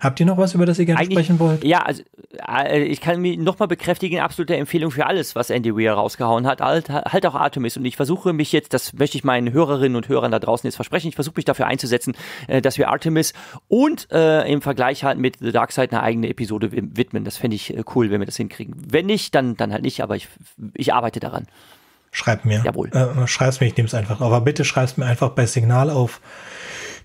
Speaker 1: Habt ihr noch was, über das ihr gerne Eigentlich, sprechen wollt?
Speaker 2: Ja, also äh, ich kann mich nochmal bekräftigen, absolute Empfehlung für alles, was Andy Weir rausgehauen hat, halt, halt, auch Artemis. Und ich versuche mich jetzt, das möchte ich meinen Hörerinnen und Hörern da draußen jetzt versprechen, ich versuche mich dafür einzusetzen, äh, dass wir Artemis und äh, im Vergleich halt mit The Dark Side eine eigene Episode widmen. Das fände ich äh, cool, wenn wir das hinkriegen. Wenn nicht, dann, dann halt nicht, aber ich, ich arbeite daran. Schreib mir. Jawohl. Äh,
Speaker 1: äh schreib's mir, ich nehme es einfach. Aber bitte schreib's mir einfach bei Signal auf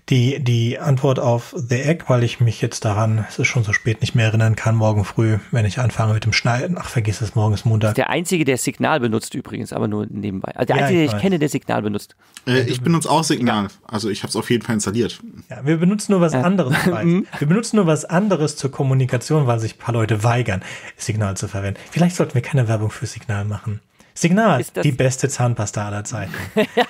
Speaker 1: die, die Antwort auf The Egg, weil ich mich jetzt daran, es ist schon so spät, nicht mehr erinnern kann, morgen früh, wenn ich anfange mit dem Schneiden. Ach, vergiss es, morgen ist Montag.
Speaker 2: Der Einzige, der Signal benutzt übrigens, aber nur nebenbei. Also der ja, Einzige, ich der ich kenne, der Signal benutzt. Äh, also ich
Speaker 3: benutze auch Signal. Also ich habe es auf jeden Fall installiert. Ja, wir benutzen
Speaker 1: nur was äh. anderes. Mhm. wir benutzen nur was anderes zur Kommunikation, weil sich ein paar Leute weigern, Signal zu verwenden. Vielleicht sollten wir keine Werbung für Signal machen. Signal, die beste Zahnpasta aller
Speaker 2: Zeiten. ja,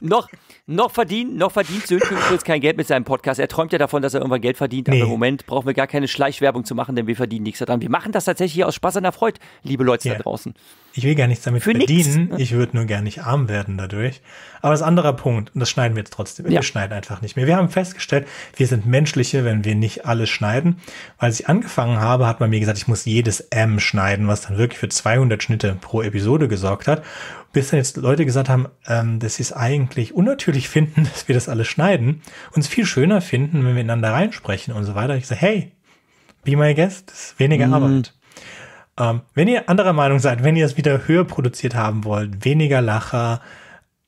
Speaker 2: noch, noch verdient, noch verdient Sönke übrigens kein Geld mit seinem Podcast. Er träumt ja davon, dass er irgendwann Geld verdient. Nee. Aber im Moment brauchen wir gar keine Schleichwerbung zu machen, denn wir verdienen nichts daran. Wir machen das tatsächlich aus Spaß und Erfreut, liebe Leute ja. da draußen.
Speaker 1: Ich will gar nichts damit Für verdienen. Nix. Ich würde nur gar nicht arm werden dadurch. Aber das andere Punkt, und das schneiden wir jetzt trotzdem. Wir schneiden einfach nicht mehr. Wir haben festgestellt, wir sind menschliche, wenn wir nicht alles schneiden. Als ich angefangen habe, hat man mir gesagt, ich muss jedes M schneiden, was dann wirklich für 200 Schnitte pro Episode gesorgt hat bis dann jetzt Leute gesagt haben, ähm, dass sie es eigentlich unnatürlich finden, dass wir das alles schneiden, uns viel schöner finden, wenn wir ineinander reinsprechen und so weiter. Ich sage, hey, be my guest, das ist weniger mhm. Arbeit. Ähm, wenn ihr anderer Meinung seid, wenn ihr es wieder höher produziert haben wollt, weniger Lacher,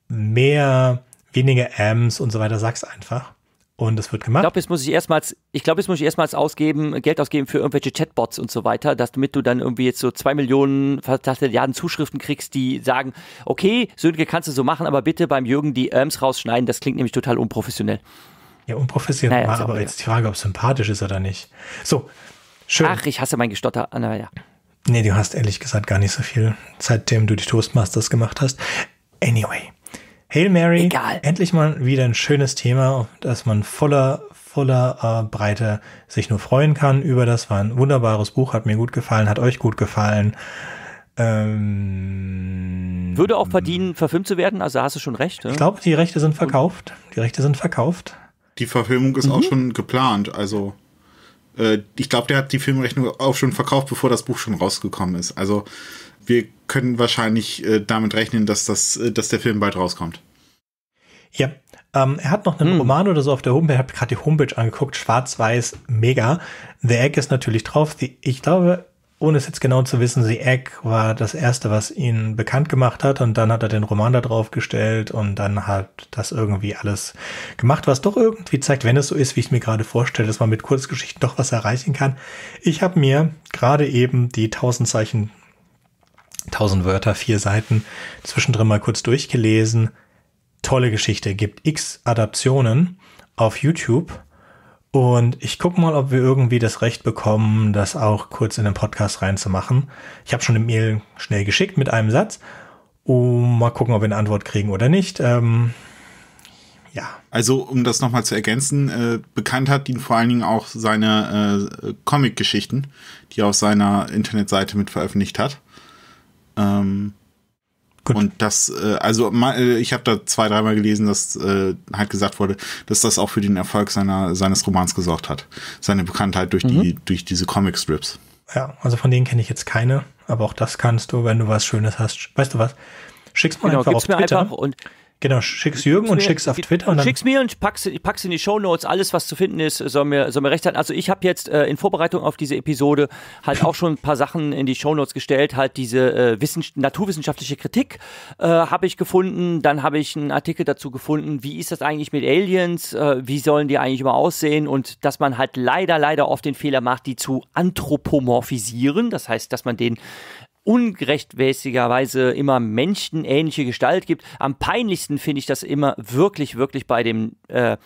Speaker 1: mehr, weniger Ams und so weiter, sag's einfach. Und das wird gemacht. Ich
Speaker 2: glaube, jetzt muss ich erstmals, ich glaube, jetzt muss ich erstmals ausgeben, Geld ausgeben für irgendwelche Chatbots und so weiter, dass damit du dann irgendwie jetzt so zwei Millionen, fast Milliarden Zuschriften kriegst, die sagen, okay, Sönke kannst du so machen, aber bitte beim Jürgen die Erms rausschneiden, das klingt nämlich total unprofessionell. Ja, unprofessionell, naja, aber jetzt die Frage, ob sympathisch ist oder nicht. So, schön. Ach, ich hasse mein Gestotter. Ah, na, ja.
Speaker 1: Nee, du hast ehrlich gesagt gar nicht so viel, seitdem du die Toastmasters gemacht hast. Anyway. Hail Mary, Egal. endlich mal wieder ein schönes Thema, dass man voller, voller äh, Breite sich nur freuen kann über das. War ein wunderbares Buch, hat mir gut gefallen, hat euch gut gefallen. Ähm,
Speaker 2: Würde auch verdienen, verfilmt zu werden, also hast du schon recht. Ja? Ne? Ich glaube,
Speaker 3: die Rechte sind verkauft. Die Rechte sind verkauft. Die Verfilmung ist mhm. auch schon geplant, also äh, ich glaube, der hat die Filmrechnung auch schon verkauft, bevor das Buch schon rausgekommen ist. Also wir können wahrscheinlich äh, damit rechnen, dass, das, äh, dass der Film bald rauskommt.
Speaker 1: Ja, ähm, er hat noch einen hm. Roman oder so auf der Homepage, ich habe gerade die Homepage angeguckt, schwarz-weiß, mega. The Egg ist natürlich drauf. Die, ich glaube, ohne es jetzt genau zu wissen, The Egg war das erste, was ihn bekannt gemacht hat und dann hat er den Roman da drauf gestellt und dann hat das irgendwie alles gemacht, was doch irgendwie zeigt, wenn es so ist, wie ich mir gerade vorstelle, dass man mit Kurzgeschichten doch was erreichen kann. Ich habe mir gerade eben die 1000 Zeichen, 1000 Wörter, vier Seiten zwischendrin mal kurz durchgelesen. Tolle Geschichte, gibt x Adaptionen auf YouTube und ich gucke mal, ob wir irgendwie das Recht bekommen, das auch kurz in den Podcast reinzumachen. Ich habe schon eine Mail schnell geschickt mit einem Satz. Um mal gucken, ob wir eine Antwort kriegen oder nicht. Ähm,
Speaker 3: ja. Also, um das nochmal zu ergänzen, äh, bekannt hat ihn vor allen Dingen auch seine äh, Comic-Geschichten, die er auf seiner Internetseite mit veröffentlicht hat. Ähm, Gut. Und das, äh, also äh, ich habe da zwei, dreimal gelesen, dass äh, halt gesagt wurde, dass das auch für den Erfolg seiner, seines Romans gesorgt hat. Seine Bekanntheit durch, mhm. die, durch diese Comic-Strips.
Speaker 1: Ja, also von denen kenne ich jetzt keine, aber auch das kannst du, wenn du was Schönes hast. Weißt du was? Schick's mal genau, einfach auf Twitter. Einfach und Genau, schick's Jürgen und mir, schick's auf Twitter. Und, und schick's
Speaker 2: mir und pack's, ich pack's in die Show Notes. Alles, was zu finden ist, soll mir, soll mir recht sein. Also ich habe jetzt äh, in Vorbereitung auf diese Episode halt auch schon ein paar Sachen in die Show Notes gestellt. Halt diese äh, naturwissenschaftliche Kritik äh, habe ich gefunden. Dann habe ich einen Artikel dazu gefunden, wie ist das eigentlich mit Aliens? Äh, wie sollen die eigentlich immer aussehen? Und dass man halt leider, leider oft den Fehler macht, die zu anthropomorphisieren. Das heißt, dass man den ungerechtmäßigerweise immer menschenähnliche Gestalt gibt. Am peinlichsten finde ich das immer wirklich, wirklich bei dem äh,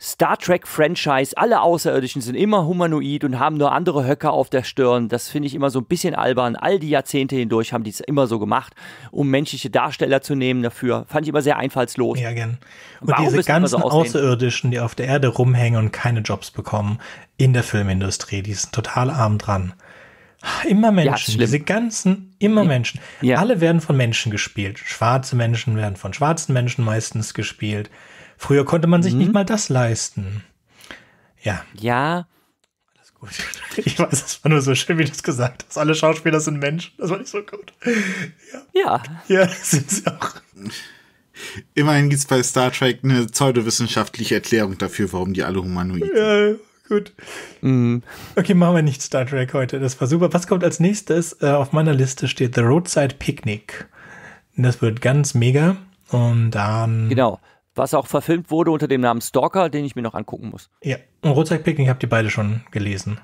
Speaker 2: Star Trek-Franchise. Alle Außerirdischen sind immer humanoid und haben nur andere Höcker auf der Stirn. Das finde ich immer so ein bisschen albern. All die Jahrzehnte hindurch haben die es immer so gemacht, um menschliche Darsteller zu nehmen dafür. Fand ich immer sehr einfallslos. Ja, gern. Und Warum diese ganzen so
Speaker 1: Außerirdischen, die auf der Erde rumhängen und keine Jobs bekommen in der Filmindustrie, die sind total arm dran. Immer Menschen. Ja, diese ganzen, immer Menschen. Ja. Alle werden von Menschen gespielt. Schwarze Menschen werden von schwarzen Menschen meistens gespielt. Früher konnte man sich mhm. nicht mal das leisten. Ja. Ja. Alles gut. Ich weiß, das war nur so schön, wie du es gesagt hast. Alle Schauspieler sind Menschen. Das war nicht so gut. Ja. Ja, ja sind sie auch.
Speaker 3: Immerhin gibt es bei Star Trek eine pseudowissenschaftliche Erklärung dafür, warum die alle humanoid sind.
Speaker 1: Ja, Gut. Mm. Okay, machen wir nicht Star Trek heute. Das war super. Was kommt als nächstes? Äh, auf meiner Liste steht The Roadside Picnic. Das wird ganz mega. Und dann.
Speaker 2: Genau. Was auch verfilmt wurde unter dem Namen Stalker, den ich mir noch angucken muss.
Speaker 1: Ja. Und Roadside Picnic habt ihr beide schon gelesen.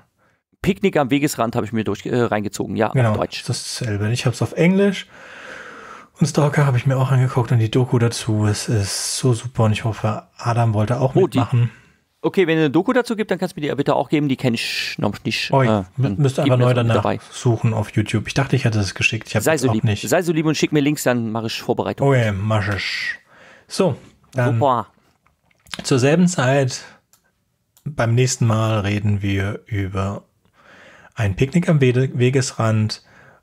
Speaker 2: Picknick am Wegesrand habe ich mir durch, äh, reingezogen, ja, genau, auf
Speaker 1: Deutsch. Das dasselbe. Ich habe es auf Englisch. Und Stalker habe ich mir auch angeguckt und die Doku dazu. Es ist so super und ich hoffe, Adam wollte auch oh, mitmachen. Die
Speaker 2: Okay, wenn es eine Doku dazu gibt, dann kannst du mir die bitte auch geben, die kenne ich noch nicht. Oh, ich äh, müsste aber neu danach dabei.
Speaker 1: suchen auf YouTube. Ich dachte, ich hätte es geschickt, ich habe es so auch lieb. nicht.
Speaker 2: Sei so lieb und schick mir Links, dann mache ich Vorbereitung. Oh ja, mach ich. So, dann Super. zur selben Zeit
Speaker 1: beim nächsten Mal reden wir über ein Picknick am Wegesrand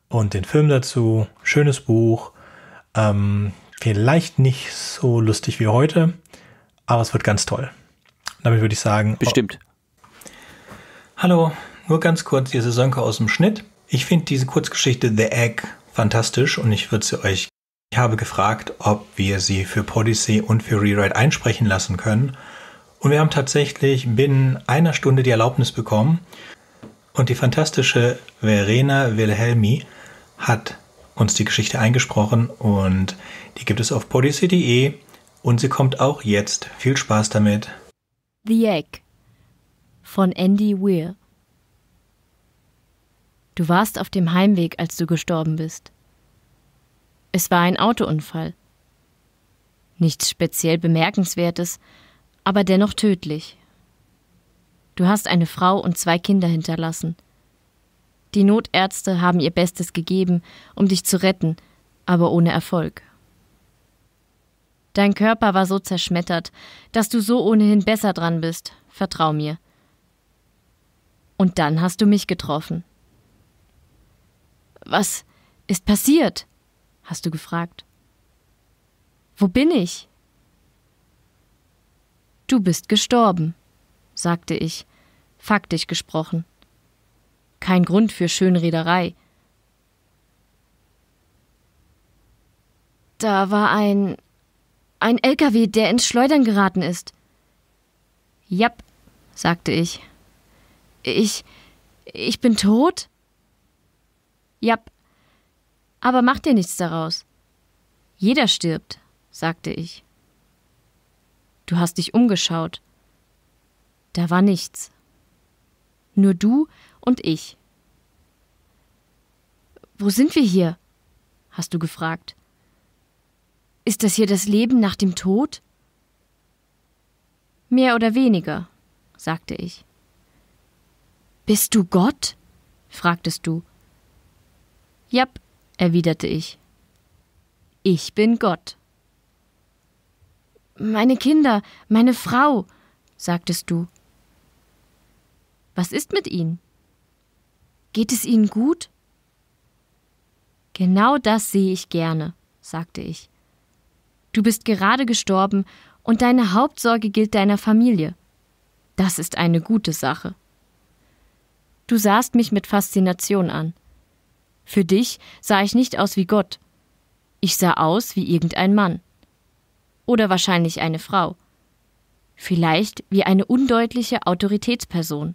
Speaker 1: und den Film dazu. Schönes Buch. Ähm, vielleicht nicht so lustig wie heute, aber es wird ganz toll. Damit würde ich sagen. Oh. Bestimmt. Hallo, nur ganz kurz ihr Saisonke aus dem Schnitt. Ich finde diese Kurzgeschichte The Egg fantastisch und ich würde sie euch. Ich habe gefragt, ob wir sie für Policy und für Rewrite einsprechen lassen können. Und wir haben tatsächlich binnen einer Stunde die Erlaubnis bekommen. Und die fantastische Verena Wilhelmi hat uns die Geschichte eingesprochen und die gibt es auf policy.de und sie kommt auch jetzt. Viel Spaß damit!
Speaker 4: The Egg von Andy Weir. Du warst auf dem Heimweg, als du gestorben bist. Es war ein Autounfall. Nichts speziell Bemerkenswertes, aber dennoch tödlich. Du hast eine Frau und zwei Kinder hinterlassen. Die Notärzte haben ihr Bestes gegeben, um dich zu retten, aber ohne Erfolg. Dein Körper war so zerschmettert, dass du so ohnehin besser dran bist. Vertrau mir. Und dann hast du mich getroffen. Was ist passiert? hast du gefragt. Wo bin ich? Du bist gestorben, sagte ich, faktisch gesprochen. Kein Grund für Schönrederei. Da war ein ein LKW, der ins Schleudern geraten ist. Jap, sagte ich. Ich. ich bin tot? Jap. Aber mach dir nichts daraus. Jeder stirbt, sagte ich. Du hast dich umgeschaut. Da war nichts. Nur du und ich. Wo sind wir hier? hast du gefragt. Ist das hier das Leben nach dem Tod? Mehr oder weniger, sagte ich. Bist du Gott? fragtest du. Jap, erwiderte ich. Ich bin Gott. Meine Kinder, meine Frau, sagtest du. Was ist mit ihnen? Geht es ihnen gut? Genau das sehe ich gerne, sagte ich du bist gerade gestorben und deine Hauptsorge gilt deiner Familie. Das ist eine gute Sache. Du sahst mich mit Faszination an. Für dich sah ich nicht aus wie Gott. Ich sah aus wie irgendein Mann. Oder wahrscheinlich eine Frau. Vielleicht wie eine undeutliche Autoritätsperson.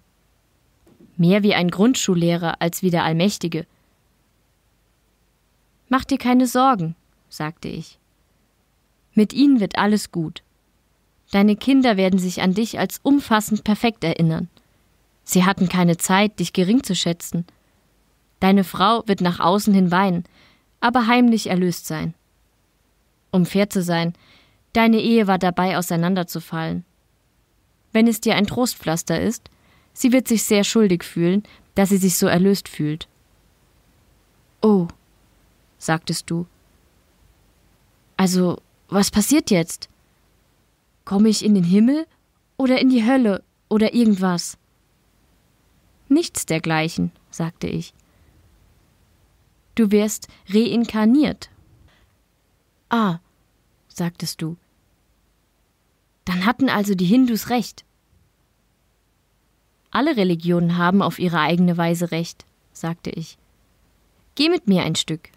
Speaker 4: Mehr wie ein Grundschullehrer als wie der Allmächtige. Mach dir keine Sorgen, sagte ich. Mit ihnen wird alles gut. Deine Kinder werden sich an dich als umfassend perfekt erinnern. Sie hatten keine Zeit, dich gering zu schätzen. Deine Frau wird nach außen hin weinen, aber heimlich erlöst sein. Um fair zu sein, deine Ehe war dabei auseinanderzufallen. Wenn es dir ein Trostpflaster ist, sie wird sich sehr schuldig fühlen, dass sie sich so erlöst fühlt. Oh, sagtest du. Also was passiert jetzt? Komme ich in den Himmel oder in die Hölle oder irgendwas? Nichts dergleichen, sagte ich. Du wirst reinkarniert. Ah, sagtest du. Dann hatten also die Hindus recht. Alle Religionen haben auf ihre eigene Weise recht, sagte ich. Geh mit mir ein Stück.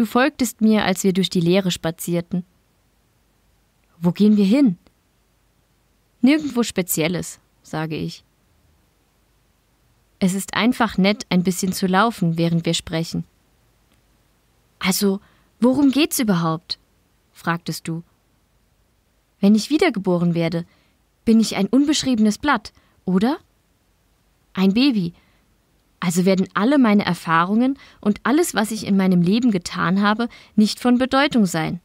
Speaker 4: Du folgtest mir, als wir durch die Leere spazierten. Wo gehen wir hin? Nirgendwo Spezielles, sage ich. Es ist einfach nett, ein bisschen zu laufen, während wir sprechen. Also, worum geht's überhaupt? fragtest du. Wenn ich wiedergeboren werde, bin ich ein unbeschriebenes Blatt, oder? Ein Baby, also werden alle meine Erfahrungen und alles, was ich in meinem Leben getan habe, nicht von Bedeutung sein.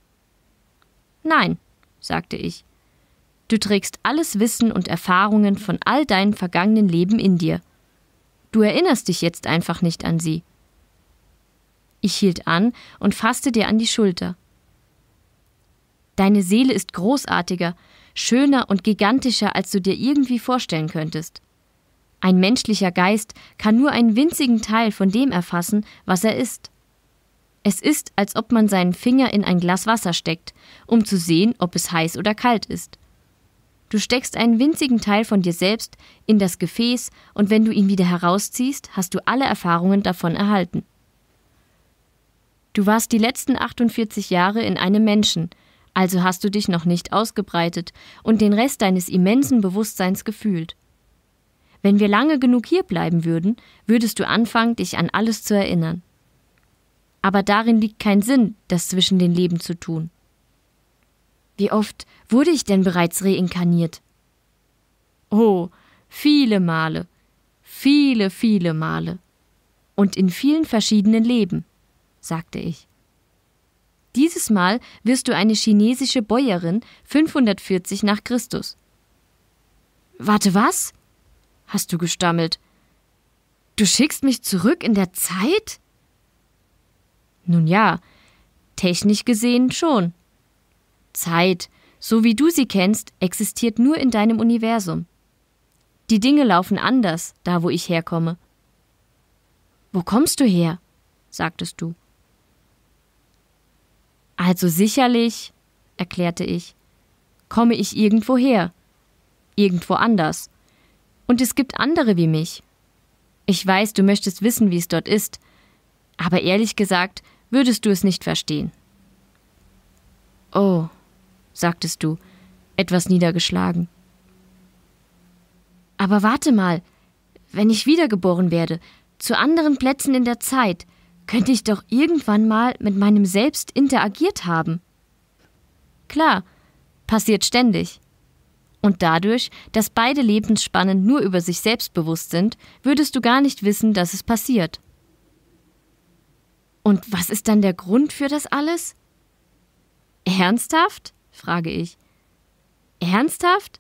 Speaker 4: Nein, sagte ich. Du trägst alles Wissen und Erfahrungen von all deinen vergangenen Leben in dir. Du erinnerst dich jetzt einfach nicht an sie. Ich hielt an und fasste dir an die Schulter. Deine Seele ist großartiger, schöner und gigantischer, als du dir irgendwie vorstellen könntest. Ein menschlicher Geist kann nur einen winzigen Teil von dem erfassen, was er ist. Es ist, als ob man seinen Finger in ein Glas Wasser steckt, um zu sehen, ob es heiß oder kalt ist. Du steckst einen winzigen Teil von dir selbst in das Gefäß und wenn du ihn wieder herausziehst, hast du alle Erfahrungen davon erhalten. Du warst die letzten 48 Jahre in einem Menschen, also hast du dich noch nicht ausgebreitet und den Rest deines immensen Bewusstseins gefühlt. Wenn wir lange genug hier bleiben würden, würdest du anfangen, dich an alles zu erinnern. Aber darin liegt kein Sinn, das zwischen den Leben zu tun. Wie oft wurde ich denn bereits reinkarniert? Oh, viele Male, viele, viele Male. Und in vielen verschiedenen Leben, sagte ich. Dieses Mal wirst du eine chinesische Bäuerin 540 nach Christus. Warte, was? hast du gestammelt. Du schickst mich zurück in der Zeit? Nun ja, technisch gesehen schon. Zeit, so wie du sie kennst, existiert nur in deinem Universum. Die Dinge laufen anders, da wo ich herkomme. Wo kommst du her? sagtest du. Also sicherlich, erklärte ich, komme ich irgendwo her, irgendwo anders. Und es gibt andere wie mich. Ich weiß, du möchtest wissen, wie es dort ist, aber ehrlich gesagt würdest du es nicht verstehen. Oh, sagtest du, etwas niedergeschlagen. Aber warte mal, wenn ich wiedergeboren werde, zu anderen Plätzen in der Zeit, könnte ich doch irgendwann mal mit meinem Selbst interagiert haben. Klar, passiert ständig. Und dadurch, dass beide Lebensspannen nur über sich selbst bewusst sind, würdest du gar nicht wissen, dass es passiert. Und was ist dann der Grund für das alles? Ernsthaft? frage ich. Ernsthaft?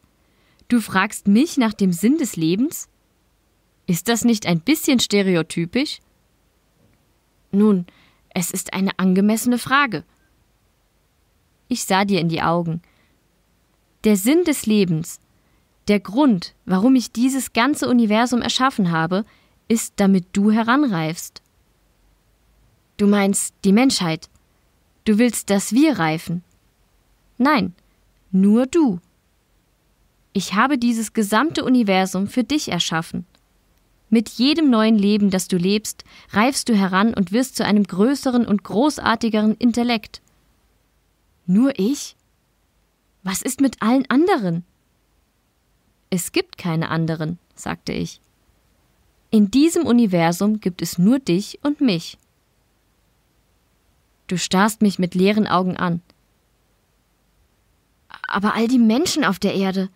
Speaker 4: Du fragst mich nach dem Sinn des Lebens? Ist das nicht ein bisschen stereotypisch? Nun, es ist eine angemessene Frage. Ich sah dir in die Augen. Der Sinn des Lebens, der Grund, warum ich dieses ganze Universum erschaffen habe, ist, damit du heranreifst. Du meinst die Menschheit. Du willst, dass wir reifen. Nein, nur du. Ich habe dieses gesamte Universum für dich erschaffen. Mit jedem neuen Leben, das du lebst, reifst du heran und wirst zu einem größeren und großartigeren Intellekt. Nur ich? Was ist mit allen anderen? Es gibt keine anderen, sagte ich. In diesem Universum gibt es nur dich und mich. Du starrst mich mit leeren Augen an. Aber all die Menschen auf der Erde.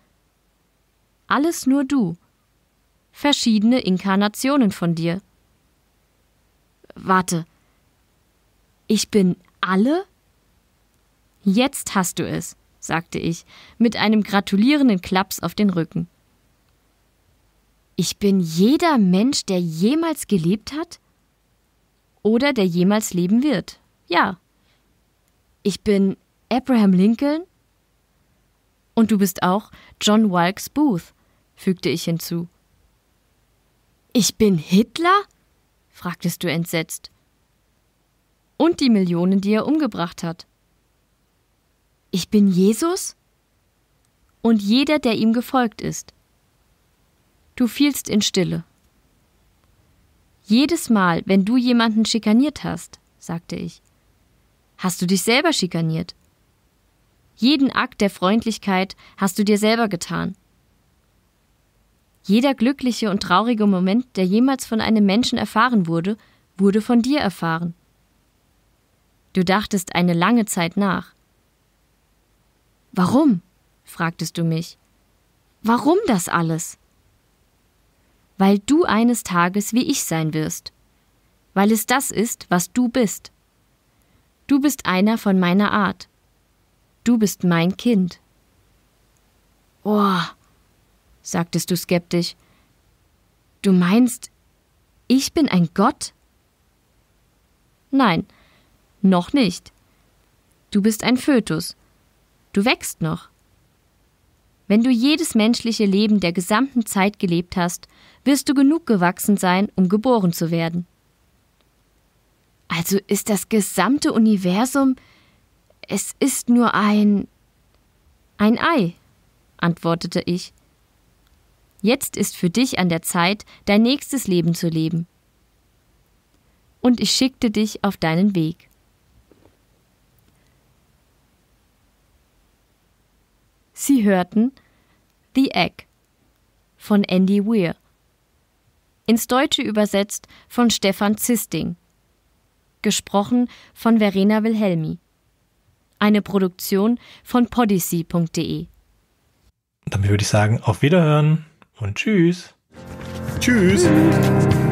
Speaker 4: Alles nur du. Verschiedene Inkarnationen von dir. Warte. Ich bin alle? Jetzt hast du es sagte ich, mit einem gratulierenden Klaps auf den Rücken. Ich bin jeder Mensch, der jemals gelebt hat? Oder der jemals leben wird. Ja. Ich bin Abraham Lincoln? Und du bist auch John Wilkes Booth, fügte ich hinzu. Ich bin Hitler? fragtest du entsetzt. Und die Millionen, die er umgebracht hat ich bin Jesus und jeder, der ihm gefolgt ist. Du fielst in Stille. Jedes Mal, wenn du jemanden schikaniert hast, sagte ich, hast du dich selber schikaniert. Jeden Akt der Freundlichkeit hast du dir selber getan. Jeder glückliche und traurige Moment, der jemals von einem Menschen erfahren wurde, wurde von dir erfahren. Du dachtest eine lange Zeit nach. Warum? fragtest du mich. Warum das alles? Weil du eines Tages wie ich sein wirst. Weil es das ist, was du bist. Du bist einer von meiner Art. Du bist mein Kind. Oh, sagtest du skeptisch. Du meinst, ich bin ein Gott? Nein, noch nicht. Du bist ein Fötus, Du wächst noch. Wenn du jedes menschliche Leben der gesamten Zeit gelebt hast, wirst du genug gewachsen sein, um geboren zu werden. Also ist das gesamte Universum. Es ist nur ein. ein Ei, antwortete ich. Jetzt ist für dich an der Zeit, dein nächstes Leben zu leben. Und ich schickte dich auf deinen Weg. Sie hörten The Egg von Andy Weir. Ins Deutsche übersetzt von Stefan Zisting. Gesprochen von Verena Wilhelmi. Eine Produktion von podyssey.de.
Speaker 1: Damit würde ich sagen, auf Wiederhören
Speaker 4: und tschüss. Tschüss. tschüss.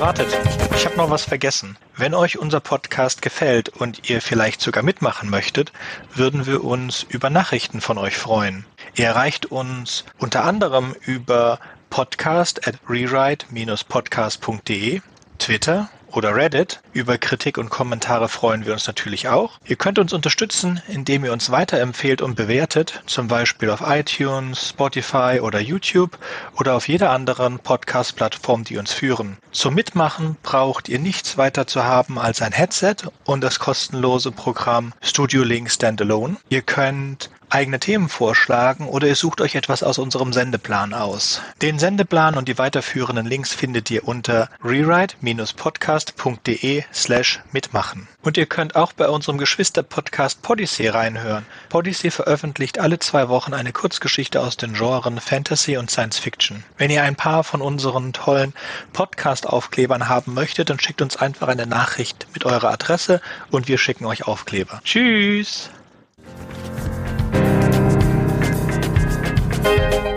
Speaker 1: Wartet, ich habe noch was vergessen. Wenn euch unser Podcast gefällt und ihr vielleicht sogar mitmachen möchtet, würden wir uns über Nachrichten von euch freuen. Ihr erreicht uns unter anderem über podcast at rewrite-podcast.de, Twitter, oder Reddit. Über Kritik und Kommentare freuen wir uns natürlich auch. Ihr könnt uns unterstützen, indem ihr uns weiterempfehlt und bewertet, zum Beispiel auf iTunes, Spotify oder YouTube oder auf jeder anderen Podcast-Plattform, die uns führen. Zum Mitmachen braucht ihr nichts weiter zu haben als ein Headset und das kostenlose Programm Studio Link Standalone. Ihr könnt eigene Themen vorschlagen oder ihr sucht euch etwas aus unserem Sendeplan aus. Den Sendeplan und die weiterführenden Links findet ihr unter rewrite-podcast.de slash mitmachen. Und ihr könnt auch bei unserem Geschwister-Podcast Podyssey reinhören. Podyssey veröffentlicht alle zwei Wochen eine Kurzgeschichte aus den Genren Fantasy und Science Fiction. Wenn ihr ein paar von unseren tollen Podcast-Aufklebern haben möchtet, dann schickt uns einfach eine Nachricht mit eurer Adresse und wir schicken euch Aufkleber. Tschüss! thank you